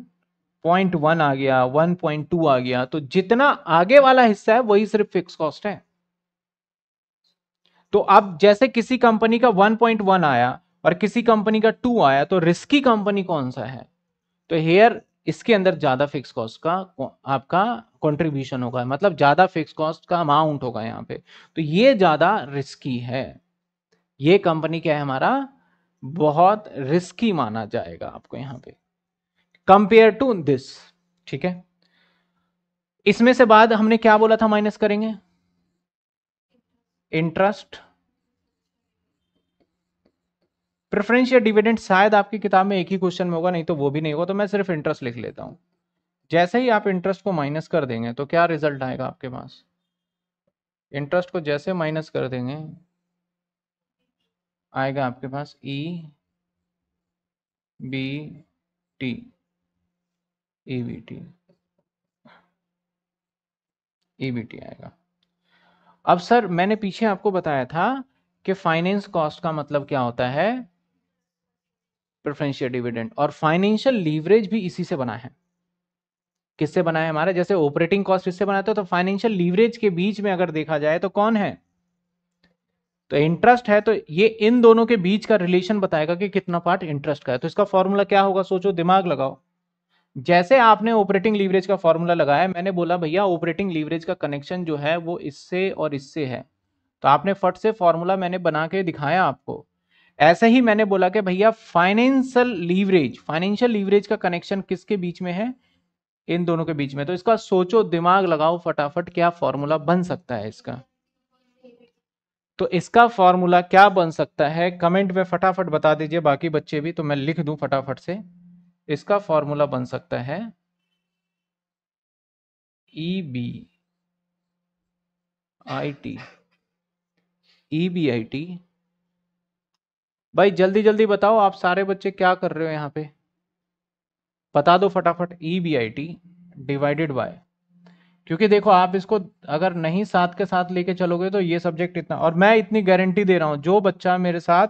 पॉइंट वन आ गया वन पॉइंट टू आ गया तो जितना आगे वाला हिस्सा है वही सिर्फ फिक्स कॉस्ट है तो अब जैसे किसी कंपनी का वन आया और किसी कंपनी का टू आया तो रिस्की कंपनी कौन सा है तो हेयर इसके अंदर ज्यादा फिक्स कॉस्ट का आपका कंट्रीब्यूशन होगा मतलब ज्यादा फिक्स कॉस्ट का अमाउंट होगा यहाँ पे तो ये ज्यादा रिस्की है ये कंपनी क्या है हमारा बहुत रिस्की माना जाएगा आपको यहां पे कंपेयर टू दिस ठीक है इसमें से बाद हमने क्या बोला था माइनस करेंगे इंटरेस्ट प्रेफरेंस या डिविडेंड शायद आपकी किताब में एक ही क्वेश्चन में होगा नहीं तो वो भी नहीं होगा तो मैं सिर्फ इंटरेस्ट लिख लेता हूं जैसे ही आप इंटरेस्ट को माइनस कर देंगे तो क्या रिजल्ट आएगा आपके पास इंटरेस्ट को जैसे माइनस कर देंगे आएगा आपके पास E B T E B T E B T आएगा अब सर मैंने पीछे आपको बताया था कि फाइनेंस कॉस्ट का मतलब क्या होता है प्रेफरेंशियल डिविडेंड और फाइनेंशियल लीवरेज भी इसी से बना है किससे बना है हमारा जैसे ऑपरेटिंग कॉस्ट इससे बनाते हो तो फाइनेंशियल लीवरेज के बीच में अगर देखा जाए तो कौन है तो इंटरेस्ट है तो ये इन दोनों के बीच का रिलेशन बताएगा कि कितना पार्ट इंटरेस्ट का है तो इसका फॉर्मूला क्या होगा सोचो दिमाग लगाओ जैसे आपने ऑपरेटिंग लीवरेज का फॉर्मूला लगाया मैंने बोला भैया ऑपरेटिंग लीवरेज का कनेक्शन जो है वो इससे और इससे है तो आपने फट से फॉर्मूला मैंने बना के दिखाया आपको ऐसे ही मैंने बोला कि भैया फाइनेंशियल लीवरेज फाइनेंशियल लीवरेज का कनेक्शन किसके बीच में है इन दोनों के बीच में तो इसका सोचो दिमाग लगाओ फटाफट क्या फॉर्मूला बन सकता है इसका तो इसका फॉर्मूला क्या बन सकता है कमेंट में फटाफट बता दीजिए बाकी बच्चे भी तो मैं लिख दूं फटाफट से इसका फॉर्मूला बन सकता है E B I T E B I T भाई जल्दी जल्दी बताओ आप सारे बच्चे क्या कर रहे हो यहां पे बता दो फटाफट E B I T divided by क्योंकि देखो आप इसको अगर नहीं साथ के साथ लेके चलोगे तो ये सब्जेक्ट इतना और मैं इतनी गारंटी दे रहा हूँ जो बच्चा मेरे साथ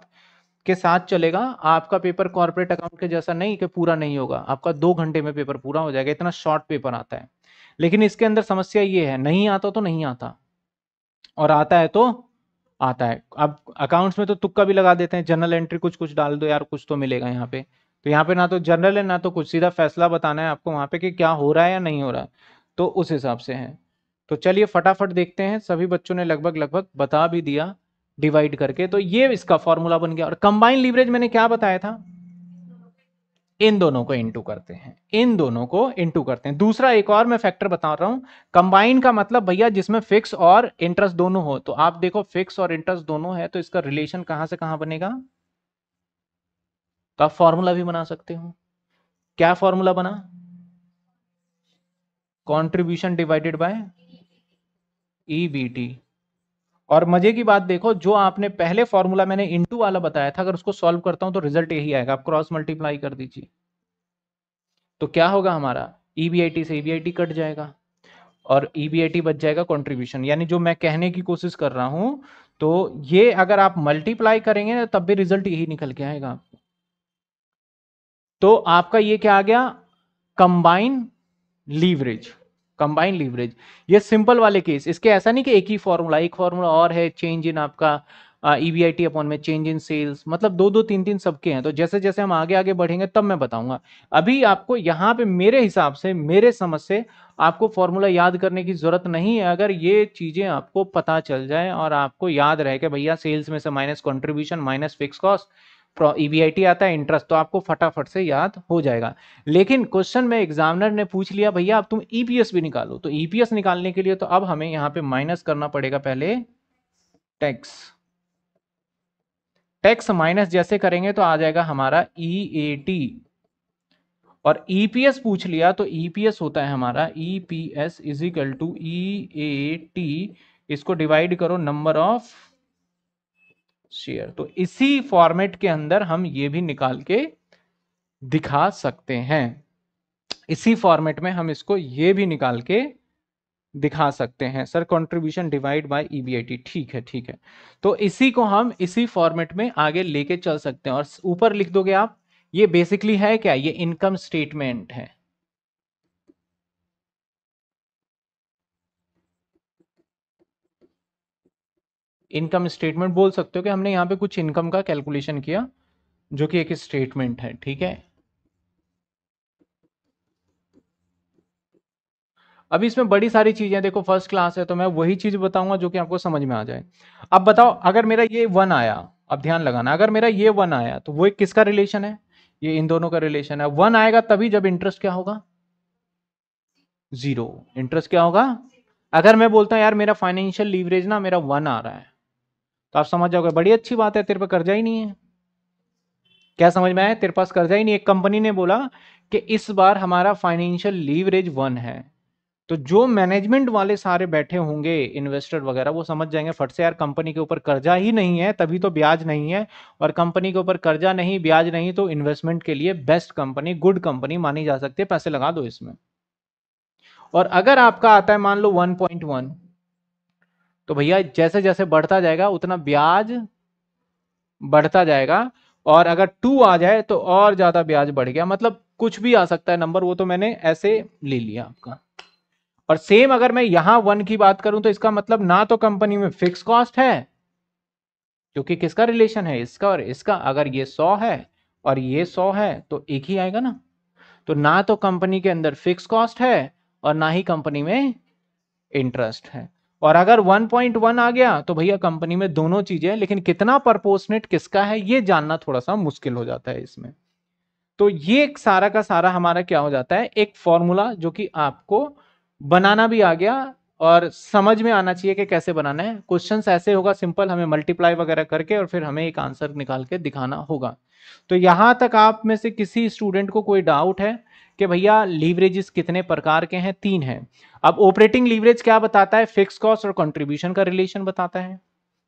के साथ चलेगा आपका पेपर कॉर्पोरेट अकाउंट के जैसा नहीं कि पूरा नहीं होगा आपका दो घंटे में पेपर पूरा हो जाएगा इतना शॉर्ट पेपर आता है लेकिन इसके अंदर समस्या ये है नहीं आता तो नहीं आता और आता है तो आता है अब अकाउंट्स में तो तुक्का भी लगा देते हैं जनरल एंट्री कुछ कुछ डाल दो यार कुछ तो मिलेगा यहाँ पे तो यहाँ पे ना तो जनरल है ना तो कुछ सीधा फैसला बताना है आपको वहां पे कि क्या हो रहा है या नहीं हो रहा है तो उस हिसाब से है तो चलिए फटाफट देखते हैं सभी बच्चों ने लगभग लगभग बता भी दिया डिवाइड करके तो ये इसका फॉर्मूला बन गया और कंबाइन लीवरेज मैंने क्या बताया था इन दोनों को इंटू करते हैं इन दोनों को इंटू करते हैं दूसरा एक और मैं फैक्टर बता रहा हूं कंबाइन का मतलब भैया जिसमें फिक्स और इंटरेस्ट दोनों हो तो आप देखो फिक्स और इंटरेस्ट दोनों है तो इसका रिलेशन कहां से कहां बनेगा तो आप फॉर्मूला भी बना सकते हो क्या फॉर्मूला बना कॉन्ट्रीब्यूशन डिवाइडेड बाय ईबीटी और मजे की बात देखो जो आपने पहले फॉर्मूला मैंने इनटू वाला बताया था अगर उसको सॉल्व करता हूं तो रिजल्ट यही आएगा आप क्रॉस मल्टीप्लाई कर दीजिए तो क्या होगा हमारा ईबीआईटी e से ईबीआईटी e कट जाएगा और ईबीआईटी e बच जाएगा कंट्रीब्यूशन यानी जो मैं कहने की कोशिश कर रहा हूं तो ये अगर आप मल्टीप्लाई करेंगे ना तब भी रिजल्ट यही निकल के आएगा तो आपका ये क्या आ गया कंबाइन लीवरेज कंबाइंड लीवरेज ये सिंपल वाले केस इसके ऐसा नहीं कि एक ही फॉर्मूला एक फॉर्मूला और है चेंज इन आपका ईवीआईटी अपॉन e में चेंज इन सेल्स मतलब दो दो तीन तीन सबके हैं तो जैसे जैसे हम आगे आगे बढ़ेंगे तब मैं बताऊंगा अभी आपको यहाँ पे मेरे हिसाब से मेरे समझ से आपको फॉर्मूला याद करने की जरूरत नहीं है अगर ये चीज़ें आपको पता चल जाए और आपको याद रहे कि भैया सेल्स में से minus contribution minus fix cost EBIT e आता है इंटरेस्ट तो आपको फटाफट से याद हो जाएगा लेकिन क्वेश्चन में एग्जामिनर ने पूछ लिया भैया अब तुम ईपीएस e भी निकालो तो ईपीएस e निकालने के लिए तो अब हमें यहां पे माइनस करना पड़ेगा पहले टैक्स टैक्स माइनस जैसे करेंगे तो आ जाएगा हमारा ई और ईपीएस पूछ लिया तो ईपीएस होता है हमारा EPS is equal to E A T इसको डिवाइड करो नंबर ऑफ शेयर तो इसी फॉर्मेट के अंदर हम ये भी निकाल के दिखा सकते हैं इसी फॉर्मेट में हम इसको ये भी निकाल के दिखा सकते हैं sir contribution divide by EBIT ठीक है ठीक है तो इसी को हम इसी फॉर्मेट में आगे लेके चल सकते हैं और ऊपर लिख दोगे आप ये बेसिकली है क्या ये इनकम स्टेटमेंट है इनकम स्टेटमेंट बोल सकते हो कि हमने यहाँ पे कुछ इनकम का कैलकुलेशन किया जो कि एक स्टेटमेंट है ठीक है अभी इसमें बड़ी सारी चीजें देखो फर्स्ट क्लास है तो मैं वही चीज बताऊंगा जो कि आपको समझ में आ जाए अब बताओ अगर मेरा ये वन आया अब ध्यान लगाना अगर मेरा ये वन आया तो वो एक किसका रिलेशन है ये इन दोनों का रिलेशन है वन आएगा तभी जब इंटरेस्ट क्या होगा जीरो इंटरेस्ट क्या होगा अगर मैं बोलता हूं यार मेरा फाइनेंशियल लीवरेज ना मेरा वन आ रहा है तो आप समझ जाओगे बड़ी अच्छी बात है तेरे पर कर्जा ही नहीं है क्या समझ में आया तेरे पास कर्जा ही नहीं एक कंपनी ने बोला कि इस बार हमारा फाइनेंशियल लीवरेज वन है तो जो मैनेजमेंट वाले सारे बैठे होंगे इन्वेस्टर वगैरह वो समझ जाएंगे फट से यार कंपनी के ऊपर कर्जा ही नहीं है तभी तो ब्याज नहीं है और कंपनी के ऊपर कर्जा नहीं ब्याज नहीं तो इन्वेस्टमेंट के लिए बेस्ट कंपनी गुड कंपनी मानी जा सकती है पैसे लगा दो इसमें और अगर आपका आता है मान लो वन तो भैया जैसे जैसे बढ़ता जाएगा उतना ब्याज बढ़ता जाएगा और अगर टू आ जाए तो और ज्यादा ब्याज बढ़ गया मतलब कुछ भी आ सकता है नंबर वो तो मैंने ऐसे ले लिया आपका और सेम अगर मैं यहां वन की बात करूं तो इसका मतलब ना तो कंपनी में फिक्स कॉस्ट है क्योंकि किसका रिलेशन है इसका और इसका अगर ये सौ है और ये सौ है तो एक ही आएगा ना तो ना तो कंपनी के अंदर फिक्स कॉस्ट है और ना ही कंपनी में इंटरेस्ट है और अगर 1.1 आ गया तो भैया कंपनी में दोनों चीजें हैं लेकिन कितना परपोसनेट किसका है ये जानना थोड़ा सा मुश्किल हो जाता है इसमें तो ये एक सारा का सारा हमारा क्या हो जाता है एक फॉर्मूला जो कि आपको बनाना भी आ गया और समझ में आना चाहिए कि कैसे बनाना है क्वेश्चन ऐसे होगा सिंपल हमें मल्टीप्लाई वगैरह करके और फिर हमें एक आंसर निकाल के दिखाना होगा तो यहां तक आप में से किसी स्टूडेंट को कोई डाउट है कि भैया लीवरेजेस कितने प्रकार के हैं तीन हैं अब ऑपरेटिंग लीवरेज क्या बताता है फिक्स कॉस्ट और कंट्रीब्यूशन का रिलेशन बताता है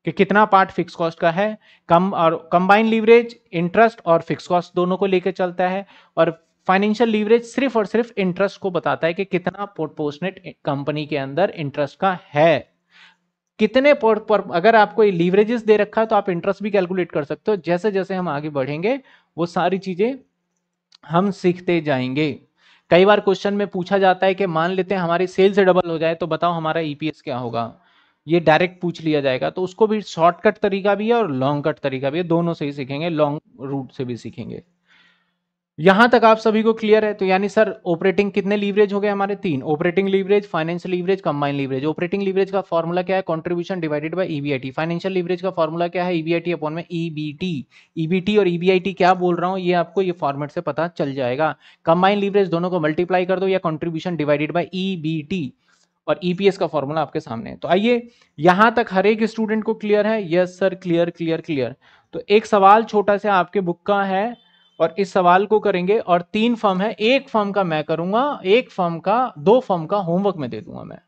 कि कितना पार्ट फिक्स कॉस्ट का है कम और कंबाइन लीवरेज इंटरेस्ट और फिक्स कॉस्ट दोनों को लेकर चलता है और फाइनेंशियल लीवरेज सिर्फ और सिर्फ इंटरेस्ट को बताता है कि कितना पोर्टपोस्टनेट कंपनी के अंदर इंटरेस्ट का है कितने पर, पर अगर आपको लीवरेजेस दे रखा है तो आप इंटरेस्ट भी कैलकुलेट कर सकते हो जैसे जैसे हम आगे बढ़ेंगे वो सारी चीजें हम सीखते जाएंगे कई बार क्वेश्चन में पूछा जाता है कि मान लेते हैं हमारी सेल से डबल हो जाए तो बताओ हमारा ईपीएस e क्या होगा ये डायरेक्ट पूछ लिया जाएगा तो उसको भी शॉर्टकट तरीका भी है और लॉन्ग कट तरीका भी है दोनों से ही सीखेंगे लॉन्ग रूट से भी सीखेंगे यहां तक आप सभी को क्लियर है तो यानी सर ऑपरेटिंग कितने लीवरेज हो गए हमारे तीन operating leverage financial leverage combine leverage operating leverage का फॉर्मूला क्या है contribution divided by EBIT financial leverage का फॉर्मूला क्या है ईबीआईटी e अपॉन में ईबीटी e ईबीटी e और ईबीआईटी क्या बोल रहा हूं ये आपको ये फॉर्मेट से पता चल जाएगा कंबाइन लीवरेज दोनों को मल्टीप्लाई कर दो या कॉन्ट्रीब्यूशन डिवाइडेड बाय ईबीटी और ईपीएस का फॉर्मूला आपके सामने है तो आइए यहां तक हर एक स्टूडेंट को क्लियर है yes sir clear clear clear तो एक सवाल छोटा सा आपके बुक का है और इस सवाल को करेंगे और तीन फॉर्म है एक फॉर्म का मैं करूंगा एक फॉर्म का दो फॉर्म का होमवर्क में दे दूंगा मैं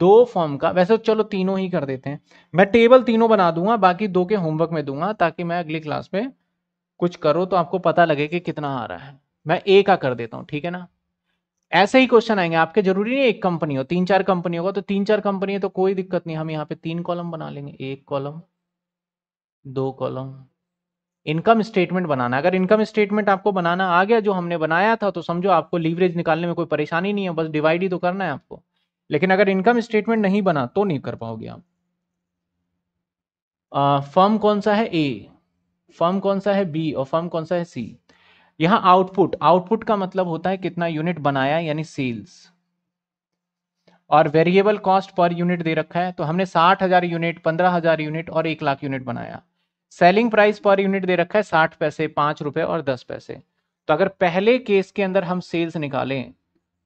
दो फॉर्म का वैसे तो चलो तीनों ही कर देते हैं मैं टेबल तीनों बना दूंगा बाकी दो के होमवर्क में दूंगा ताकि मैं अगली क्लास में कुछ करो तो आपको पता लगे कि कितना आ रहा है मैं ए का कर देता हूं ठीक है ना ऐसे ही क्वेश्चन आएंगे आपके जरूरी नहीं एक कंपनी हो तीन चार कंपनी होगा तो तीन चार कंपनी है तो कोई दिक्कत नहीं हम यहाँ पे तीन कॉलम बना लेंगे एक कॉलम दो कॉलम इनकम स्टेटमेंट बनाना अगर इनकम स्टेटमेंट आपको बनाना आ गया जो हमने बनाया था तो समझो आपको लीवरेज निकालने में कोई परेशानी नहीं है बस डिवाइड ही तो करना है आपको लेकिन अगर इनकम स्टेटमेंट नहीं बना तो नहीं कर पाओगे आप फर्म कौन सा है ए फर्म कौन सा है बी और फर्म कौन सा है सी यहाँ आउटपुट आउटपुट का मतलब होता है कितना यूनिट बनाया यानी सेल्स और वेरिएबल कॉस्ट पर यूनिट दे रखा है तो हमने साठ हजार यूनिट पंद्रह हजार यूनिट और एक लाख यूनिट बनाया सेलिंग प्राइस पर यूनिट दे रखा है साठ पैसे पांच रुपए और दस पैसे तो अगर पहले केस के अंदर हम सेल्स निकालें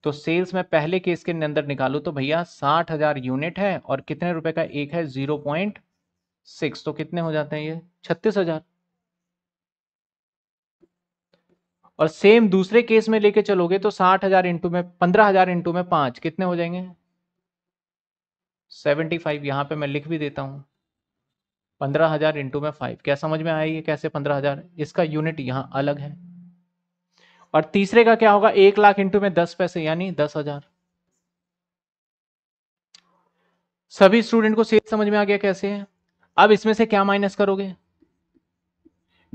तो सेल्स में पहले केस के अंदर निकालू तो भैया साठ हजार यूनिट है और कितने रुपए का एक है जीरो पॉइंट सिक्स तो कितने हो जाते हैं ये छत्तीस हजार और सेम दूसरे केस में लेके चलोगे तो साठ हजार इंटू में पंद्रह हजार इंटू में पांच कितने हो जाएंगे सेवेंटी फाइव यहां पर मैं लिख भी देता हूं पंद्रह हजार इंटू में फाइव क्या समझ में आएगी कैसे पंद्रह हजार इसका यूनिट यहाँ अलग है और तीसरे का क्या होगा एक लाख इंटू में दस पैसे यानी दस हजार सभी स्टूडेंट को सेल समझ में आ गया कैसे है अब इसमें से क्या माइनस करोगे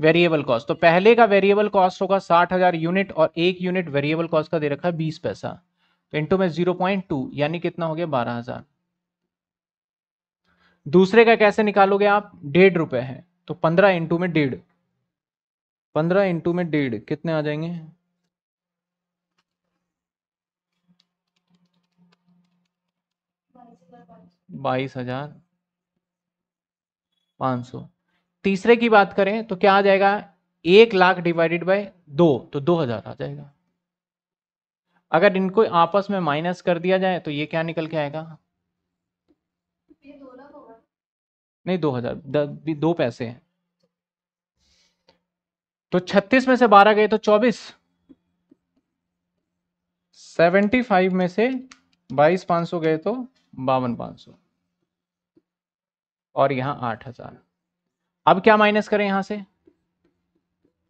वेरिएबल कॉस्ट तो पहले का वेरिएबल कॉस्ट होगा साठ हजार यूनिट और एक यूनिट वेरिएबल कॉस्ट का दे रखा है बीस पैसा तो इंटू में जीरो पॉइंट टू यानी कितना हो गया बारह हजार दूसरे का कैसे निकालोगे आप डेढ़ रुपए है तो पंद्रह इंटू में डेढ़ पंद्रह इंटू में डेढ़ कितने आ जाएंगे बाईस हजार पांच सौ तीसरे की बात करें तो क्या आ जाएगा एक लाख डिवाइडेड बाय दो तो दो हजार आ जाएगा अगर इनको आपस में माइनस कर दिया जाए तो ये क्या निकल के आएगा नहीं दो हजार द, दो पैसे हैं तो छत्तीस में से बारह गए तो चौबीस सेवेंटी फाइव में से बाईस पांच सौ गए तो बावन पांच सौ और यहां आठ हजार अब क्या माइनस करें यहां से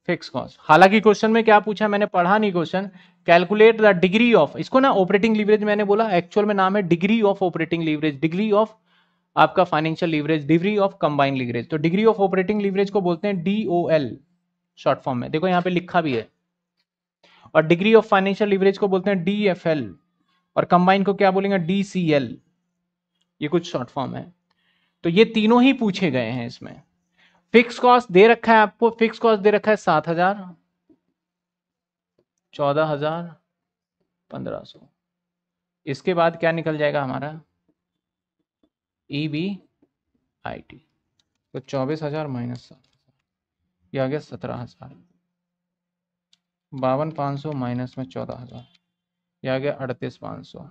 फिक्स कॉस्ट हालांकि क्वेश्चन में क्या पूछा मैंने पढ़ा नहीं question calculate the degree of इसको ना ऑपरेटिंग लीवरेज मैंने बोला एक्चुअल में नाम है degree of operating leverage degree of आपका financial leverage degree of combined leverage तो डिग्री ऑफ ऑपरेटिंग लीवरेज को बोलते हैं डी शॉर्ट फॉर्म में देखो यहाँ पे लिखा भी है और डिग्री ऑफ फाइनेंशियल लीवरेज को बोलते हैं डी और कंबाइन को क्या बोलेंगे डी सी एल ये कुछ शॉर्ट फॉर्म है तो ये तीनों ही पूछे गए हैं इसमें फिक्स कॉस्ट दे रखा है आपको फिक्स कॉस्ट दे रखा है सात हजार चौदह हजार पंद्रह सौ इसके बाद क्या निकल जाएगा हमारा ई बी आई टी तो चौबीस हज़ार माइनस सात हज़ार ये आ गया सत्रह हज़ार बावन पाँच सौ माइनस में चौदह हज़ार ये आ गया अड़तीस पाँच सौ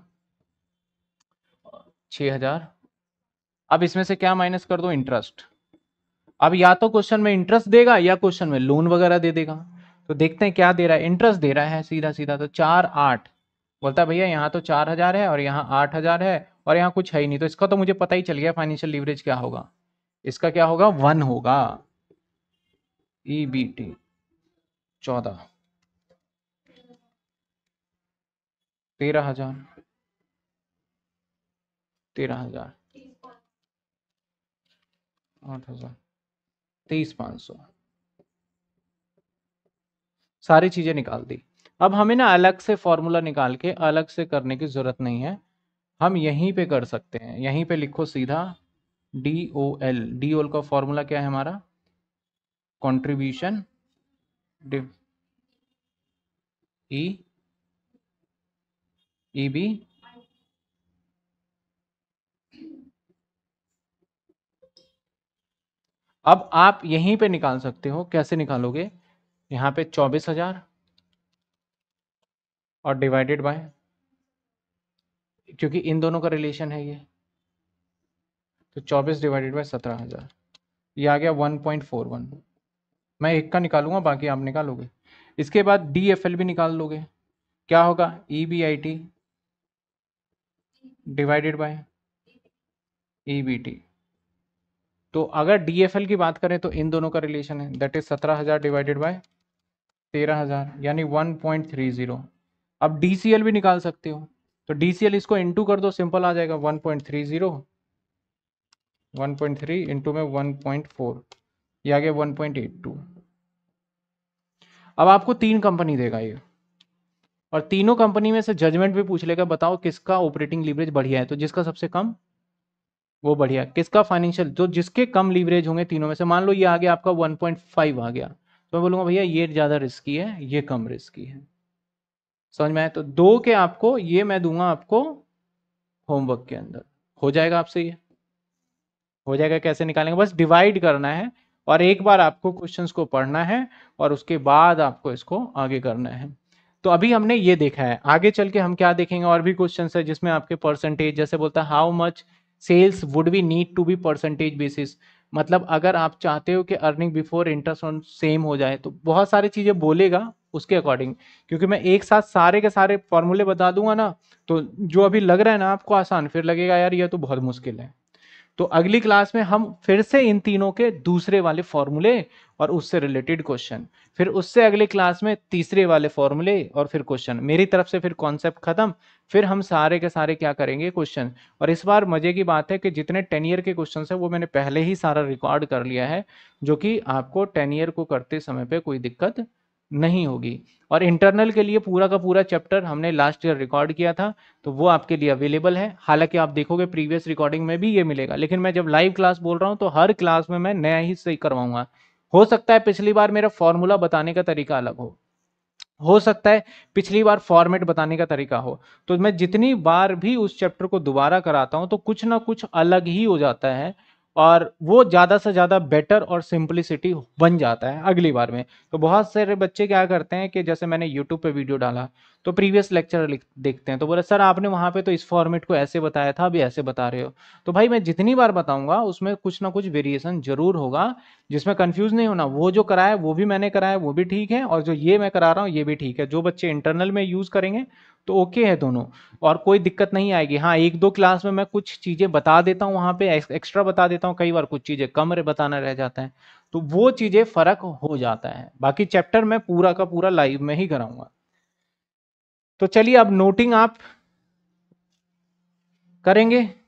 छ हज़ार अब इसमें से क्या माइनस कर दो इंटरेस्ट अब या तो क्वेश्चन में इंटरेस्ट देगा या क्वेश्चन में लोन वगैरह दे देगा तो देखते हैं क्या दे रहा है इंटरेस्ट दे रहा है सीधा सीधा तो चार आठ बोलता है भैया यहाँ तो चार हज़ार है और यहाँ आठ हज़ार है और यहाँ कुछ है ही नहीं तो इसका तो मुझे पता ही चल गया फाइनेंशियल लीवरेज क्या होगा इसका क्या होगा वन होगा ई बी टी चौदह तेरह हजार तेरह हजार आठ हजार तेईस पांच सौ सारी चीजें निकाल दी अब हमें ना अलग से फॉर्मूला निकाल के अलग से करने की जरूरत नहीं है हम यहीं पे कर सकते हैं यहीं पे लिखो सीधा डी ओ एल डी ओल का फॉर्मूला क्या है हमारा कॉन्ट्रीब्यूशन ई ई बी अब आप यहीं पे निकाल सकते हो कैसे निकालोगे यहां पे चौबीस हजार और डिवाइडेड बाय क्योंकि इन दोनों का रिलेशन है ये तो चौबीस डिवाइडेड बाई सत्रह हज़ार ये आ गया वन पॉइंट फोर वन मैं एक का निकालूंगा बाकी आप निकालोगे इसके बाद डी एफ एल भी निकाल लोगे क्या होगा E B I T divided by E B T तो अगर डी एफ एल की बात करें तो इन दोनों का रिलेशन है दैट इज सत्रह हज़ार डिवाइडेड बाय तेरह हज़ार यानी वन पॉइंट थ्री ज़ीरो अब डी सी एल भी निकाल सकते हो तो DCL इसको इंटू कर दो सिंपल आ जाएगा 1.30 1.3 इंटू में 1.4 ये आ गया 1.82 अब आपको तीन कंपनी देगा ये और तीनों कंपनी में से जजमेंट भी पूछ लेगा बताओ किसका ऑपरेटिंग लीवरेज बढ़िया है तो जिसका सबसे कम वो बढ़िया किसका फाइनेंशियल जो जिसके कम लीवरेज होंगे तीनों में से मान लो ये आ गया आपका 1.5 आ गया तो मैं बोलूंगा भैया ये ज़्यादा रिस्की है ये कम रिस्की है समझ में आए तो दो के आपको ये मैं दूंगा आपको होमवर्क के अंदर हो जाएगा आपसे ये हो जाएगा कैसे निकालेंगे बस डिवाइड करना है और एक बार आपको क्वेश्चंस को पढ़ना है और उसके बाद आपको इसको आगे करना है तो अभी हमने ये देखा है आगे चल के हम क्या देखेंगे और भी क्वेश्चन है जिसमें आपके परसेंटेज जैसे बोलता how much sales would be need to be percentage basis मतलब अगर आप चाहते हो कि earning before interest on same हो जाए तो बहुत सारी चीज़ें बोलेगा उसके अकॉर्डिंग क्योंकि मैं एक साथ सारे के सारे फॉर्मूले बता दूंगा ना तो जो अभी लग रहा है ना आपको आसान फिर लगेगा यार ये तो बहुत मुश्किल है तो अगली क्लास में हम फिर से इन तीनों के दूसरे वाले फॉर्मूले और उससे रिलेटेड क्वेश्चन फिर उससे अगले क्लास में तीसरे वाले फॉर्मूले और फिर क्वेश्चन मेरी तरफ से फिर कॉन्सेप्ट खत्म फिर हम सारे के सारे क्या करेंगे क्वेश्चन और इस बार मजे की बात है कि जितने टेन ईयर के क्वेश्चन है वो मैंने पहले ही सारा रिकॉर्ड कर लिया है जो कि आपको टेन ईयर को करते समय पर कोई दिक्कत नहीं होगी और इंटरनल के लिए पूरा का पूरा चैप्टर हमने लास्ट ईयर रिकॉर्ड किया था तो वो आपके लिए अवेलेबल है हालांकि आप देखोगे प्रीवियस रिकॉर्डिंग में भी ये मिलेगा लेकिन मैं जब लाइव क्लास बोल रहा हूँ तो हर क्लास में मैं नया ही सही करवाऊंगा हो सकता है पिछली बार मेरा फॉर्मूला बताने का तरीका अलग हो हो सकता है पिछली बार फॉर्मेट बताने का तरीका हो तो मैं जितनी बार भी उस चैप्टर को दोबारा कराता हूँ तो कुछ ना कुछ अलग ही हो जाता है और वो ज़्यादा से ज़्यादा बेटर और सिंपलिसिटी बन जाता है अगली बार में तो बहुत सारे बच्चे क्या करते हैं कि जैसे मैंने यूट्यूब पे वीडियो डाला तो प्रीवियस लेक्चर देखते हैं तो बोला सर आपने वहाँ पे तो इस फॉर्मेट को ऐसे बताया था अभी ऐसे बता रहे हो तो भाई मैं जितनी बार बताऊंगा उसमें कुछ ना कुछ वेरिएशन जरूर होगा जिसमें कन्फ्यूज नहीं होना वो जो कराया वो भी मैंने कराया वो भी ठीक है और जो ये मैं करा रहा हूँ ये भी ठीक है जो बच्चे इंटरनल में यूज़ करेंगे तो ओके है दोनों और कोई दिक्कत नहीं आएगी हाँ एक दो क्लास में मैं कुछ चीज़ें बता देता हूँ वहाँ पे एक्स्ट्रा बता देता हूँ कई बार कुछ चीज़ें कम बताना रह जाता है तो वो चीज़ें फ़र्क हो जाता है बाकी चैप्टर मैं पूरा का पूरा लाइव में ही कराऊंगा तो चलिए अब नोटिंग आप करेंगे